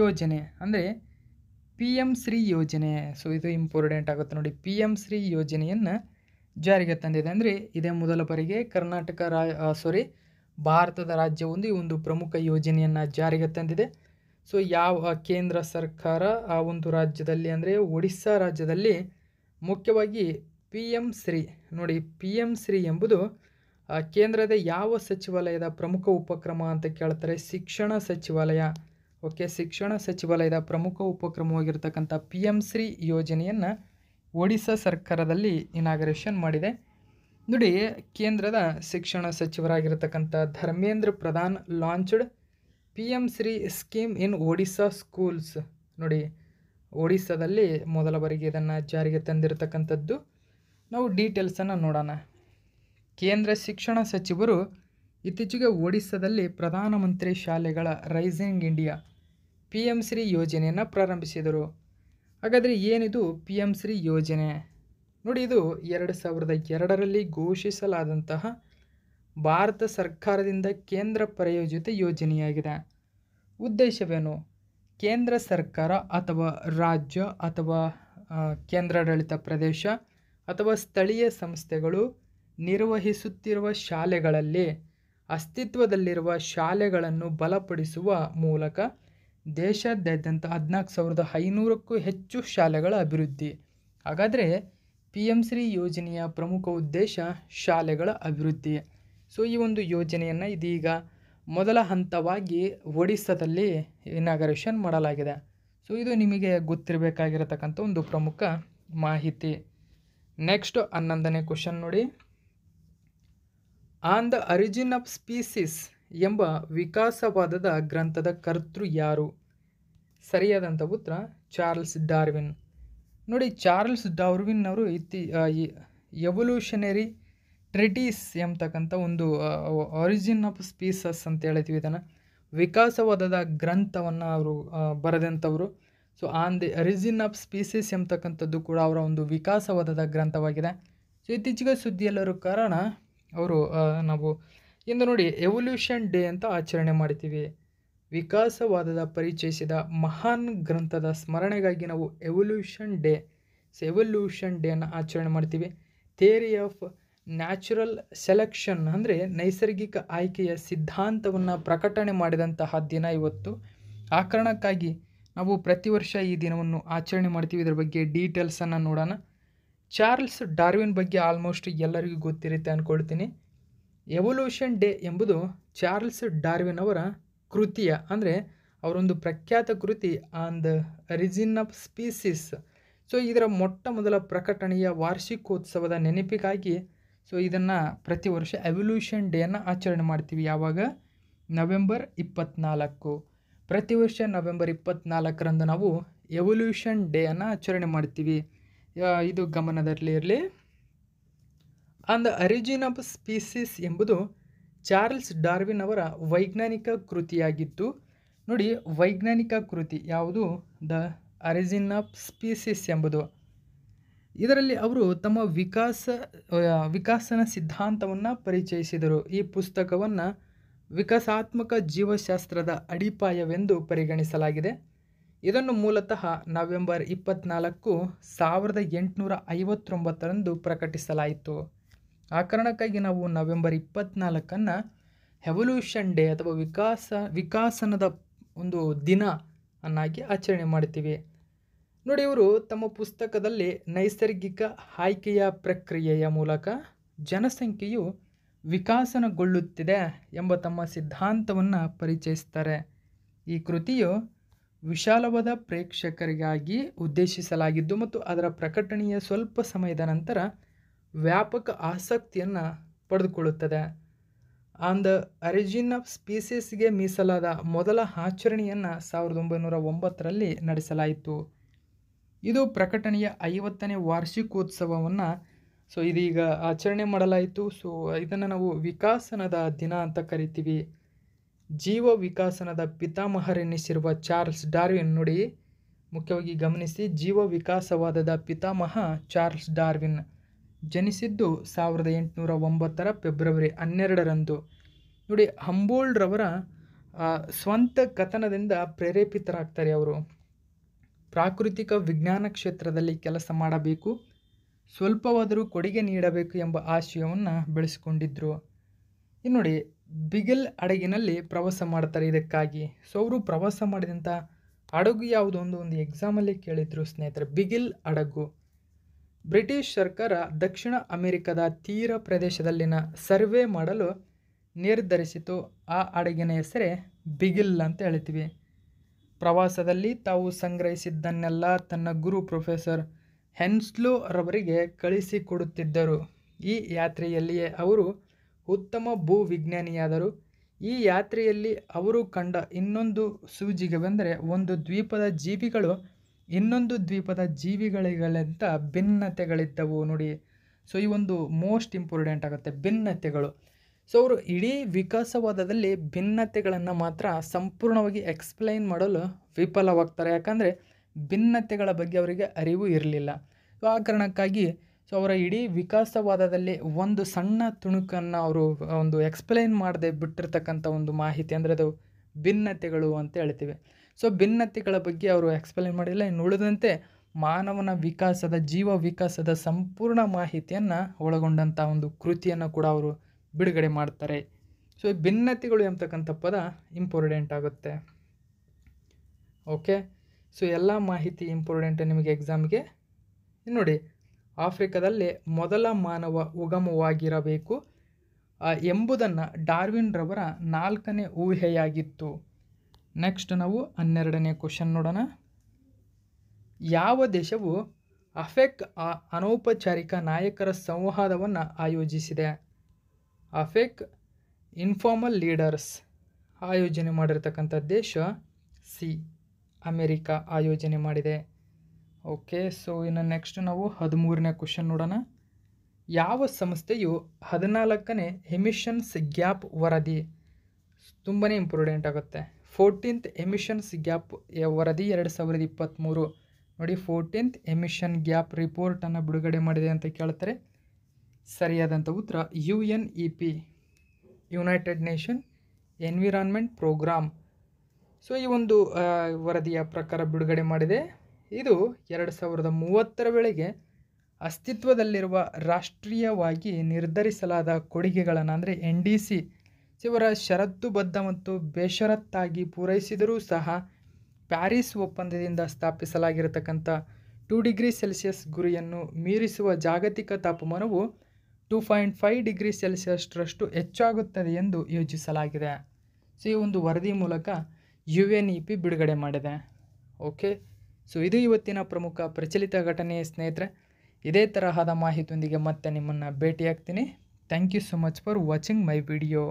ಯೋಜನೆ ಅಂದರೆ ಪಿ ಎಮ್ ಶ್ರೀ ಯೋಜನೆ ಸೊ ಇದು ಇಂಪಾರ್ಟೆಂಟ್ ಆಗುತ್ತೆ ನೋಡಿ ಪಿ ಎಮ್ ಶ್ರೀ ಯೋಜನೆಯನ್ನು ಜಾರಿಗೆ ತಂದಿದೆ ಅಂದರೆ ಇದೇ ಮೊದಲ ಬಾರಿಗೆ ಕರ್ನಾಟಕ ರಾ ಸಾರಿ ಭಾರತದ ಒಂದು ಈ ಒಂದು ಪ್ರಮುಖ ಯೋಜನೆಯನ್ನು ಜಾರಿಗೆ ತಂದಿದೆ ಸೊ ಯಾವ ಕೇಂದ್ರ ಸರ್ಕಾರ ಆ ಒಂದು ರಾಜ್ಯದಲ್ಲಿ ಅಂದರೆ ಒಡಿಸ್ಸಾ ರಾಜ್ಯದಲ್ಲಿ ಮುಖ್ಯವಾಗಿ ಪಿ ಎಮ್ ಶ್ರೀ ನೋಡಿ ಪಿ ಎಮ್ ಶ್ರೀ ಎಂಬುದು ಕೇಂದ್ರದ ಯಾವ ಸಚಿವಾಲಯದ ಪ್ರಮುಖ ಉಪಕ್ರಮ ಅಂತ ಕೇಳ್ತಾರೆ ಶಿಕ್ಷಣ ಸಚಿವಾಲಯ ಓಕೆ ಶಿಕ್ಷಣ ಸಚಿವಾಲಯದ ಪ್ರಮುಖ ಉಪಕ್ರಮವಾಗಿರ್ತಕ್ಕಂಥ ಪಿ ಎಮ್ ಶ್ರೀ ಯೋಜನೆಯನ್ನು ಒಡಿಶಾ ಸರ್ಕಾರದಲ್ಲಿ ಇನಾಗ್ರೇಷನ್ ಮಾಡಿದೆ ನೋಡಿ ಕೇಂದ್ರದ ಶಿಕ್ಷಣ ಸಚಿವರಾಗಿರತಕ್ಕಂಥ Dharmendra Pradhan launched P M Shri scheme in Odisha schools ನೋಡಿ ಒಡಿಸ್ಸಾದಲ್ಲಿ ಮೊದಲ ಬಾರಿಗೆ ಇದನ್ನು ಜಾರಿಗೆ ತಂದಿರತಕ್ಕಂಥದ್ದು ನಾವು ಡೀಟೇಲ್ಸನ್ನು ನೋಡೋಣ ಕೇಂದ್ರ ಶಿಕ್ಷಣ ಸಚಿವರು ಇತ್ತೀಚೆಗೆ ಒಡಿಸ್ಸಾದಲ್ಲಿ ಪ್ರಧಾನಮಂತ್ರಿ ಶಾಲೆಗಳ rising India P M Shri ಯೋಜನೆಯನ್ನು ಪ್ರಾರಂಭಿಸಿದರು ಹಾಗಾದರೆ ಏನಿದು ಪಿ ಎಂ ಶ್ರೀ ಯೋಜನೆ ನೋಡಿ ಇದು ಎರಡು ಸಾವಿರದ ಎರಡರಲ್ಲಿ ಘೋಷಿಸಲಾದಂತಹ ಭಾರತ ಸರ್ಕಾರದಿಂದ ಕೇಂದ್ರ ಪ್ರಾಯೋಜಿತ ಯೋಜನೆಯಾಗಿದೆ ಉದ್ದೇಶವೇನು ಕೇಂದ್ರ ಸರ್ಕಾರ ಅಥವಾ ರಾಜ್ಯ ಅಥವಾ ಕೇಂದ್ರಾಡಳಿತ ಪ್ರದೇಶ ಅಥವಾ ಸ್ಥಳೀಯ ಸಂಸ್ಥೆಗಳು ನಿರ್ವಹಿಸುತ್ತಿರುವ ಶಾಲೆಗಳಲ್ಲಿ ಅಸ್ತಿತ್ವದಲ್ಲಿರುವ ಶಾಲೆಗಳನ್ನು ಬಲಪಡಿಸುವ ಮೂಲಕ ದೇಶಾದ್ಯಂತ ಹದಿನಾಲ್ಕು ಸಾವಿರದ ಐನೂರಕ್ಕೂ ಹೆಚ್ಚು ಶಾಲೆಗಳ ಅಭಿವೃದ್ಧಿ ಹಾಗಾದರೆ ಪಿ ಎಮ್ ಶ್ರೀ ಯೋಜನೆಯ ಪ್ರಮುಖ ಉದ್ದೇಶ ಶಾಲೆಗಳ ಅಭಿವೃದ್ಧಿ ಸೊ ಈ ಒಂದು ಯೋಜನೆಯನ್ನು ಇದೀಗ ಮೊದಲ ಹಂತವಾಗಿ ಒಡಿಸ್ಸಾದಲ್ಲಿ ಇನಾಗರೇಷನ್ ಮಾಡಲಾಗಿದೆ ಸೊ ಇದು ನಿಮಗೆ ಗೊತ್ತಿರಬೇಕಾಗಿರತಕ್ಕಂಥ ಒಂದು ಪ್ರಮುಖ ಮಾಹಿತಿ ನೆಕ್ಸ್ಟ್ ಹನ್ನೊಂದನೇ ಕ್ವಶನ್ ನೋಡಿ on the origin of species ಎಂಬ ವಿಕಾಸವಾದದ ಗ್ರಂಥದ ಕರ್ತೃ ಯಾರು ಸರಿಯಾದಂಥ ಉತ್ತರ ಚಾರ್ಲ್ಸ್ ಡಾರ್ವಿನ್ ನೋಡಿ ಚಾರ್ಲ್ಸ್ ಡಾರ್ವಿನ್ ಅವರು ಇತ್ತಿ ಎವಲ್ಯೂಷನರಿ ಟ್ರಿಟೀಸ್ ಎಂಬತಕ್ಕಂಥ ಒಂದು ಒರಿಜಿನ್ ಆಫ್ ಸ್ಪೀಸಸ್ ಅಂತ ಹೇಳ್ತೀವಿ ಇದನ್ನು ವಿಕಾಸವಾದದ ಗ್ರಂಥವನ್ನು ಅವರು ಬರೆದಂಥವರು so on the origin of species ಎಂಬತಕ್ಕಂಥದ್ದು ಕೂಡ ಅವರ ಒಂದು ವಿಕಾಸವಾದದ ಗ್ರಂಥವಾಗಿದೆ ಸೊ ಇತ್ತೀಚೆಗೆ ಸುದ್ದಿಯಲ್ಲರೂ ಕಾರಣ ಅವರು ನಾವು ಇಂದು ನೋಡಿ ಎವಲ್ಯೂಷನ್ ಡೇ ಅಂತ ಆಚರಣೆ ಮಾಡ್ತೀವಿ ವಿಕಾಸವಾದದ ಪರಿಚಯಿಸಿದ ಮಹಾನ್ ಗ್ರಂಥದ ಸ್ಮರಣೆಗಾಗಿ ನಾವು ಎವಲ್ಯೂಷನ್ ಡೇ ಎವಲ್ಯೂಷನ್ ಅನ್ನು ಆಚರಣೆ ಮಾಡ್ತೀವಿ ಥೇರಿ ಆಫ್ ನ್ಯಾಚುರಲ್ ಸೆಲೆಕ್ಷನ್ ಅಂದರೆ ನೈಸರ್ಗಿಕ ಆಯ್ಕೆಯ ಸಿದ್ಧಾಂತವನ್ನು ಪ್ರಕಟಣೆ ಮಾಡಿದಂತಹ ದಿನ ಇವತ್ತು ಆ ಕಾರಣಕ್ಕಾಗಿ ನಾವು ಪ್ರತಿ ವರ್ಷ ಈ ದಿನವನ್ನು ಆಚರಣೆ ಮಾಡ್ತೀವಿ ಇದರ ಬಗ್ಗೆ ಡೀಟೇಲ್ಸನ್ನು ನೋಡೋಣ ಚಾರ್ಲ್ಸ್ ಡಾರ್ವಿನ್ ಬಗ್ಗೆ ಆಲ್ಮೋಸ್ಟ್ ಎಲ್ಲರಿಗೂ ಗೊತ್ತಿರುತ್ತೆ ಅಂದ್ಕೊಳ್ತೀನಿ ಎವಲ್ಯೂಷನ್ ಡೇ ಎಂಬುದು ಚಾರ್ಲ್ಸ್ ಡಾರ್ವಿನ್ ಅವರ ಕೃತಿಯ ಅಂದರೆ ಅವರೊಂದು ಪ್ರಖ್ಯಾತ ಕೃತಿ on the origin of species so ಇದರ ಮೊಟ್ಟ ಮೊದಲ ಪ್ರಕಟಣೆಯ ವಾರ್ಷಿಕೋತ್ಸವದ ನೆನಪಿಗಾಗಿ ಸೊ ಇದನ್ನು ಪ್ರತಿ ವರ್ಷ ಎವಲ್ಯೂಷನ್ ಡೇಯನ್ನು ಆಚರಣೆ ಮಾಡ್ತೀವಿ ಯಾವಾಗ ನವೆಂಬರ್ ಇಪ್ಪತ್ನಾಲ್ಕು ಪ್ರತಿ ವರ್ಷ ನವೆಂಬರ್ ಇಪ್ಪತ್ನಾಲ್ಕರಂದು ನಾವು ಎವಲ್ಯೂಷನ್ ಡೇಯನ್ನು ಆಚರಣೆ ಮಾಡ್ತೀವಿ ಇದು ಗಮನದಲ್ಲಿ ಇರಲಿ on the origin of species ಎಂಬುದು ಚಾರ್ಲ್ಸ್ ಡಾರ್ವಿನ್ ಅವರ ವೈಜ್ಞಾನಿಕ ಕೃತಿಯಾಗಿದ್ದು ನೋಡಿ ವೈಜ್ಞಾನಿಕ ಕೃತಿ ಯಾವುದು ದ ಅರಿಜಿನ್ ಆಫ್ ಸ್ಪೀಸಿಸ್ ಎಂಬುದು ಇದರಲ್ಲಿ ಅವರು ತಮ್ಮ ವಿಕಾಸ ವಿಕಾಸನ ಸಿದ್ಧಾಂತವನ್ನು ಪರಿಚಯಿಸಿದರು ಈ ಪುಸ್ತಕವನ್ನು ವಿಕಾಸಾತ್ಮಕ ಜೀವಶಾಸ್ತ್ರದ ಅಡಿಪಾಯವೆಂದು ಪರಿಗಣಿಸಲಾಗಿದೆ ಇದನ್ನು ಮೂಲತಃ ನವೆಂಬರ್ ಇಪ್ಪತ್ತ್ನಾಲ್ಕು ಸಾವಿರದ ಎಂಟುನೂರ ಐವತ್ತೊಂಬತ್ತರಂದು ಪ್ರಕಟಿಸಲಾಯಿತು ಆ ಕಾರಣಕ್ಕಾಗಿ ನಾವು ನವೆಂಬರ್ ಇಪ್ಪತ್ತ್ನಾಲ್ಕನ್ನು ಹೆವಲ್ಯೂಷನ್ ಡೇ ಅಥವಾ ವಿಕಾಸ ವಿಕಾಸನದ ಒಂದು ದಿನ ಅನ್ನಾಗಿ ಆಚರಣೆ ಮಾಡ್ತೀವಿ ನೋಡಿ ಇವರು ತಮ್ಮ ಪುಸ್ತಕದಲ್ಲಿ ನೈಸರ್ಗಿಕ ಆಯ್ಕೆಯ ಪ್ರಕ್ರಿಯೆಯ ಮೂಲಕ ಜನಸಂಖ್ಯೆಯು ವಿಕಾಸನಗೊಳ್ಳುತ್ತಿದೆ ಎಂಬ ತಮ್ಮ ಸಿದ್ಧಾಂತವನ್ನು ಪರಿಚಯಿಸ್ತಾರೆ ಈ ಕೃತಿಯು ವಿಶಾಲವಾದ ಪ್ರೇಕ್ಷಕರಿಗಾಗಿ ಉದ್ದೇಶಿಸಲಾಗಿದ್ದು ಮತ್ತು ಅದರ ಪ್ರಕಟಣೆಯ ಸ್ವಲ್ಪ ಸಮಯದ ನಂತರ ವ್ಯಾಪಕ ಆಸಕ್ತಿಯನ್ನು ಪಡೆದುಕೊಳ್ಳುತ್ತದೆ ಆನ್ ದ ಅರಿಜಿನ್ ಆಫ್ ಸ್ಪೀಸೀಸ್ಗೆ ಮೀಸಲಾದ ಮೊದಲ ಆಚರಣೆಯನ್ನು ಸಾವಿರದ ಒಂಬೈನೂರ ಒಂಬತ್ತರಲ್ಲಿ ನಡೆಸಲಾಯಿತು ಇದು ಪ್ರಕಟಣೆಯ ಐವತ್ತನೇ ವಾರ್ಷಿಕೋತ್ಸವವನ್ನು ಸೊ ಇದೀಗ ಆಚರಣೆ ಮಾಡಲಾಯಿತು ಸೊ ಇದನ್ನು ನಾವು ವಿಕಾಸನದ ದಿನ ಅಂತ ಕರಿತೀವಿ ಜೀವ ವಿಕಾಸನದ ಪಿತಾಮಹರೆನಿಸಿರುವ ಚಾರ್ಲ್ಸ್ ಡಾರ್ವಿನ್ ನೋಡಿ ಮುಖ್ಯವಾಗಿ ಗಮನಿಸಿ ಜೀವ ವಿಕಾಸವಾದದ ಪಿತಾಮಹ ಚಾರ್ಲ್ಸ್ ಡಾರ್ವಿನ್ ಜನಿಸಿದ್ದು ಸಾವಿರದ ಎಂಟುನೂರ ಒಂಬತ್ತರ ಫೆಬ್ರವರಿ ಹನ್ನೆರಡರಂದು ನೋಡಿ ಹಂಬೋಲ್ಡ್ರವರ ಸ್ವಂತ ಕಥನದಿಂದ ಪ್ರೇರೇಪಿತರಾಗ್ತಾರೆ ಅವರು ಪ್ರಾಕೃತಿಕ ವಿಜ್ಞಾನ ಕ್ಷೇತ್ರದಲ್ಲಿ ಕೆಲಸ ಮಾಡಬೇಕು ಸ್ವಲ್ಪವಾದರೂ ಕೊಡುಗೆ ನೀಡಬೇಕು ಎಂಬ ಆಶಯವನ್ನು ಬೆಳೆಸಿಕೊಂಡಿದ್ದರು ಇನ್ನು ನೋಡಿ ಬಿಗಿಲ್ ಹಡಗಿನಲ್ಲಿ ಪ್ರವಾಸ ಮಾಡ್ತಾರೆ ಇದಕ್ಕಾಗಿ ಸೊ ಅವರು ಪ್ರವಾಸ ಮಾಡಿದಂಥ ಹಡಗು ಯಾವುದು ಒಂದು ಒಂದು ಎಕ್ಸಾಮಲ್ಲಿ ಕೇಳಿದರು ಸ್ನೇಹಿತರೆ ಬಿಗಿಲ್ ಹಡಗು ಬ್ರಿಟಿಷ್ ಸರ್ಕಾರ ದಕ್ಷಿಣ ಅಮೆರಿಕದ ತೀರ ಪ್ರದೇಶದಲ್ಲಿನ ಸರ್ವೆ ಮಾಡಲು ನಿರ್ಧರಿಸಿತು ಆ ಅಡಗಿನ ಹೆಸರೇ ಬಿಗಿಲ್ ಅಂತ ಹೇಳ್ತೀವಿ ಪ್ರವಾಸದಲ್ಲಿ ತಾವು ಸಂಗ್ರಹಿಸಿದ್ದನ್ನೆಲ್ಲ ತನ್ನ ಗುರು ಪ್ರೊಫೆಸರ್ ಹೆನ್ಸ್ಲೋ ರವರಿಗೆ ಕಳಿಸಿಕೊಡುತ್ತಿದ್ದರು ಈ ಯಾತ್ರೆಯಲ್ಲಿಯೇ ಅವರು ಉತ್ತಮ ಭೂವಿಜ್ಞಾನಿಯಾದರು ಈ ಯಾತ್ರೆಯಲ್ಲಿ ಅವರು ಕಂಡ ಇನ್ನೊಂದು ಬಂದರೆ ಒಂದು ದ್ವೀಪದ ಜೀವಿಗಳು ಇನ್ನೊಂದು ದ್ವೀಪದ ಜೀವಿಗಳಿಗಳಂತ ಭಿನ್ನತೆಗಳಿದ್ದವು ನೋಡಿ ಸೊ ಈ ಒಂದು ಮೋಸ್ಟ್ ಇಂಪಾರ್ಟೆಂಟ್ ಆಗುತ್ತೆ ಭಿನ್ನತೆಗಳು ಸೊ ಅವರು ಇಡೀ ವಿಕಾಸವಾದದಲ್ಲಿ ಭಿನ್ನತೆಗಳನ್ನು ಮಾತ್ರ ಸಂಪೂರ್ಣವಾಗಿ ಎಕ್ಸ್ಪ್ಲೈನ್ ಮಾಡಲು ವಿಫಲವಾಗ್ತಾರೆ ಯಾಕಂದರೆ ಭಿನ್ನತೆಗಳ ಬಗ್ಗೆ ಅವರಿಗೆ ಅರಿವು ಇರಲಿಲ್ಲ ಸೊ ಆ ಕಾರಣಕ್ಕಾಗಿ ಸೊ ಅವರ ಇಡೀ ವಿಕಾಸವಾದದಲ್ಲಿ ಒಂದು ಸಣ್ಣ ತುಣುಕನ್ನು ಅವರು ಒಂದು ಎಕ್ಸ್ಪ್ಲೈನ್ ಮಾಡದೆ ಬಿಟ್ಟಿರ್ತಕ್ಕಂಥ ಒಂದು ಮಾಹಿತಿ ಅಂದರೆ ಅದು ಭಿನ್ನತೆಗಳು ಅಂತ ಹೇಳ್ತೀವಿ ಸೊ ಭಿನ್ನತೆಗಳ ಬಗ್ಗೆ ಅವರು ಎಕ್ಸ್ಪ್ಲೈನ್ ಮಾಡಿಲ್ಲ ಇನ್ನು ಉಳಿದಂತೆ ಮಾನವನ ವಿಕಾಸದ ಜೀವ ವಿಕಾಸದ ಸಂಪೂರ್ಣ ಮಾಹಿತಿಯನ್ನು ಒಳಗೊಂಡಂಥ ಒಂದು ಕೃತಿಯನ್ನು ಕೂಡ ಅವರು ಬಿಡುಗಡೆ ಮಾಡ್ತಾರೆ ಸೊ ಈ ಭಿನ್ನತೆಗಳು ಎಂಬತಕ್ಕಂಥ ಪದ ಇಂಪಾರ್ಟೆಂಟ್ ಆಗುತ್ತೆ ಓಕೆ ಸೊ ಎಲ್ಲ ಮಾಹಿತಿ ಇಂಪಾರ್ಟೆಂಟ್ ನಿಮಗೆ ಎಕ್ಸಾಮ್ಗೆ ನೋಡಿ ಆಫ್ರಿಕಾದಲ್ಲಿ ಮೊದಲ ಮಾನವ ಉಗಮವಾಗಿರಬೇಕು ಎಂಬುದನ್ನು ಡಾರ್ವಿನ್ರವರ ನಾಲ್ಕನೇ ಊಹೆಯಾಗಿತ್ತು ನೆಕ್ಸ್ಟ್ ನಾವು ಹನ್ನೆರಡನೇ ಕ್ವಶನ್ ನೋಡೋಣ ಯಾವ ದೇಶವು ಅಫೆಕ್ ಅನೌಪಚಾರಿಕ ನಾಯಕರ ಸಂವಾದವನ್ನು ಆಯೋಜಿಸಿದೆ ಅಫೆಕ್ ಇನ್ಫಾರ್ಮಲ್ ಲೀಡರ್ಸ್ ಆಯೋಜನೆ ಮಾಡಿರ್ತಕ್ಕಂಥ ದೇಶ ಸಿ ಅಮೇರಿಕಾ ಆಯೋಜನೆ ಮಾಡಿದೆ ಓಕೆ ಸೊ ಇನ್ನು ನೆಕ್ಸ್ಟ್ ನಾವು ಹದಿಮೂರನೇ ಕ್ವಶನ್ ನೋಡೋಣ ಯಾವ ಸಂಸ್ಥೆಯು ಹದಿನಾಲ್ಕನೇ ಎಮಿಷನ್ಸ್ ಗ್ಯಾಪ್ ವರದಿ ತುಂಬಾ ಇಂಪಾರ್ಟೆಂಟ್ ಆಗುತ್ತೆ ಫೋರ್ಟೀನ್ತ್ ಎಮಿಷನ್ಸ್ ಗ್ಯಾಪ್ ವರದಿ ಎರಡು ಸಾವಿರದ ಇಪ್ಪತ್ತ್ಮೂರು ನೋಡಿ ಫೋರ್ಟೀನ್ತ್ ಎಮಿಷನ್ ಗ್ಯಾಪ್ ರಿಪೋರ್ಟನ್ನು ಬಿಡುಗಡೆ ಮಾಡಿದೆ ಅಂತ ಕೇಳ್ತಾರೆ ಸರಿಯಾದಂಥ ಉತ್ತರ U N E P united nation environment programme so ಈ ಒಂದು ವರದಿಯ ಪ್ರಕಾರ ಬಿಡುಗಡೆ ಮಾಡಿದೆ ಇದು ಎರಡು ಸಾವಿರದ ಮೂವತ್ತರ ವೇಳೆಗೆ ಅಸ್ತಿತ್ವದಲ್ಲಿರುವ ರಾಷ್ಟ್ರೀಯವಾಗಿ ನಿರ್ಧರಿಸಲಾದ ಕೊಡುಗೆಗಳನ್ನು ಅಂದರೆ ಎನ್ ಡಿ ಸಿ ಇವರ ಷರತ್ತುಬದ್ಧ ಮತ್ತು ಬೇಷರತ್ತಾಗಿ ಪೂರೈಸಿದರೂ ಸಹ ಪ್ಯಾರಿಸ್ ಒಪ್ಪಂದದಿಂದ ಸ್ಥಾಪಿಸಲಾಗಿರತಕ್ಕಂಥ ಟೂ ಡಿಗ್ರಿ ಸೆಲ್ಸಿಯಸ್ ಗುರಿಯನ್ನು ಮೀರಿಸುವ ಜಾಗತಿಕ ತಾಪಮಾನವು ಟೂ ಪಾಯಿಂಟ್ ಫೈವ್ ಡಿಗ್ರಿ ರಷ್ಟು ಹೆಚ್ಚಾಗುತ್ತದೆ ಎಂದು ಯೋಚಿಸಲಾಗಿದೆ ಸೊ ಈ ಒಂದು ವರದಿ ಮೂಲಕ ಯು ಎನ್ ಇ ಪಿ ಬಿಡುಗಡೆ ಮಾಡಿದೆ ಓಕೆ ಸೊ ಇದು ಇವತ್ತಿನ ಪ್ರಮುಖ ಪ್ರಚಲಿತ ಘಟನೆ ಸ್ನೇಹಿತರೆ ಇದೇ ತರಹದ ಮಾಹಿತಿಯೊಂದಿಗೆ ಮತ್ತೆ ನಿಮ್ಮನ್ನು ಭೇಟಿಯಾಗ್ತೀನಿ thank you so much for watching my video